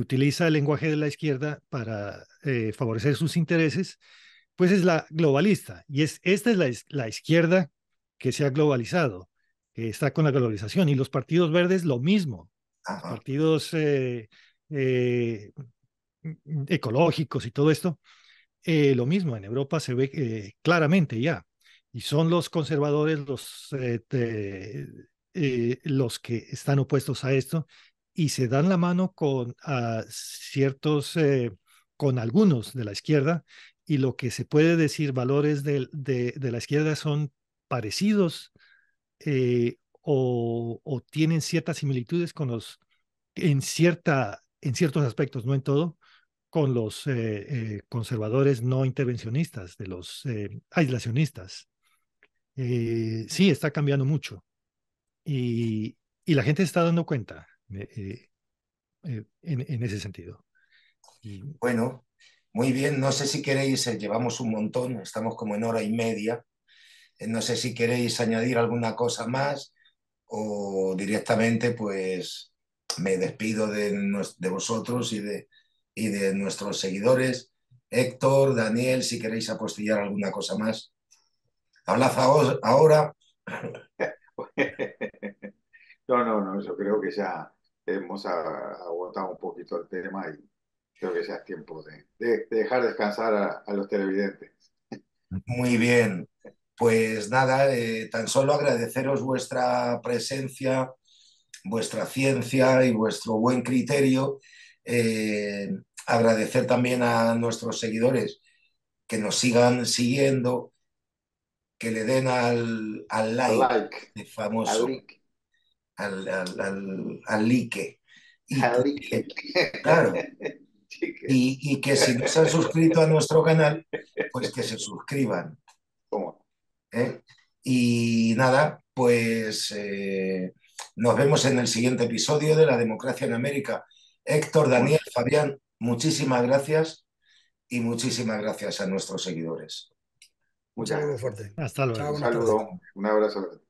D: utiliza el lenguaje de la izquierda para eh, favorecer sus intereses, pues es la globalista. Y es, esta es la, izquierda que se ha globalizado, que está con la globalización. Y los partidos verdes lo mismo. partidos eh, eh, ecológicos y todo esto, lo mismo, en Europa se ve claramente ya. Y son los conservadores los, los que están opuestos a esto y se dan la mano con ah, ciertos, eh, con algunos de la izquierda, y lo que se puede decir valores de, de, la izquierda son parecidos eh, o, tienen ciertas similitudes con los, en, cierta, en ciertos aspectos, no en todo, con los eh, conservadores no intervencionistas, de los aislacionistas. sí, está cambiando mucho. Y, y la gente se está dando cuenta. Eh, eh, en, ese sentido.
A: Bueno, muy bien, no sé si queréis, eh, llevamos un montón, estamos como en hora y media, no sé si queréis añadir alguna cosa más o directamente pues me despido de, vosotros y de, y de nuestros seguidores. Héctor, Daniel, si queréis apostillar alguna cosa más. Hablad ahora.
C: No, no, no, eso creo que ya hemos agotado un
A: poquito el tema y
C: creo que ya es tiempo
A: de, dejar
C: descansar a, los televidentes.
A: Muy bien, pues nada, eh, tan solo agradeceros vuestra presencia, vuestra ciencia y vuestro buen criterio. Eh, agradecer también a nuestros seguidores que nos sigan siguiendo, que le den al, like, famoso. like al, al, al, al like. Y, claro. Y, que si no se han suscrito a nuestro canal, pues que se suscriban. ¿Eh? Y nada, pues eh, nos vemos en el siguiente episodio de La Democracia en América. Héctor, Daniel, Fabián, muchísimas gracias y muchísimas gracias a nuestros seguidores. Muchas gracias. Hasta luego. un saludo, un abrazo.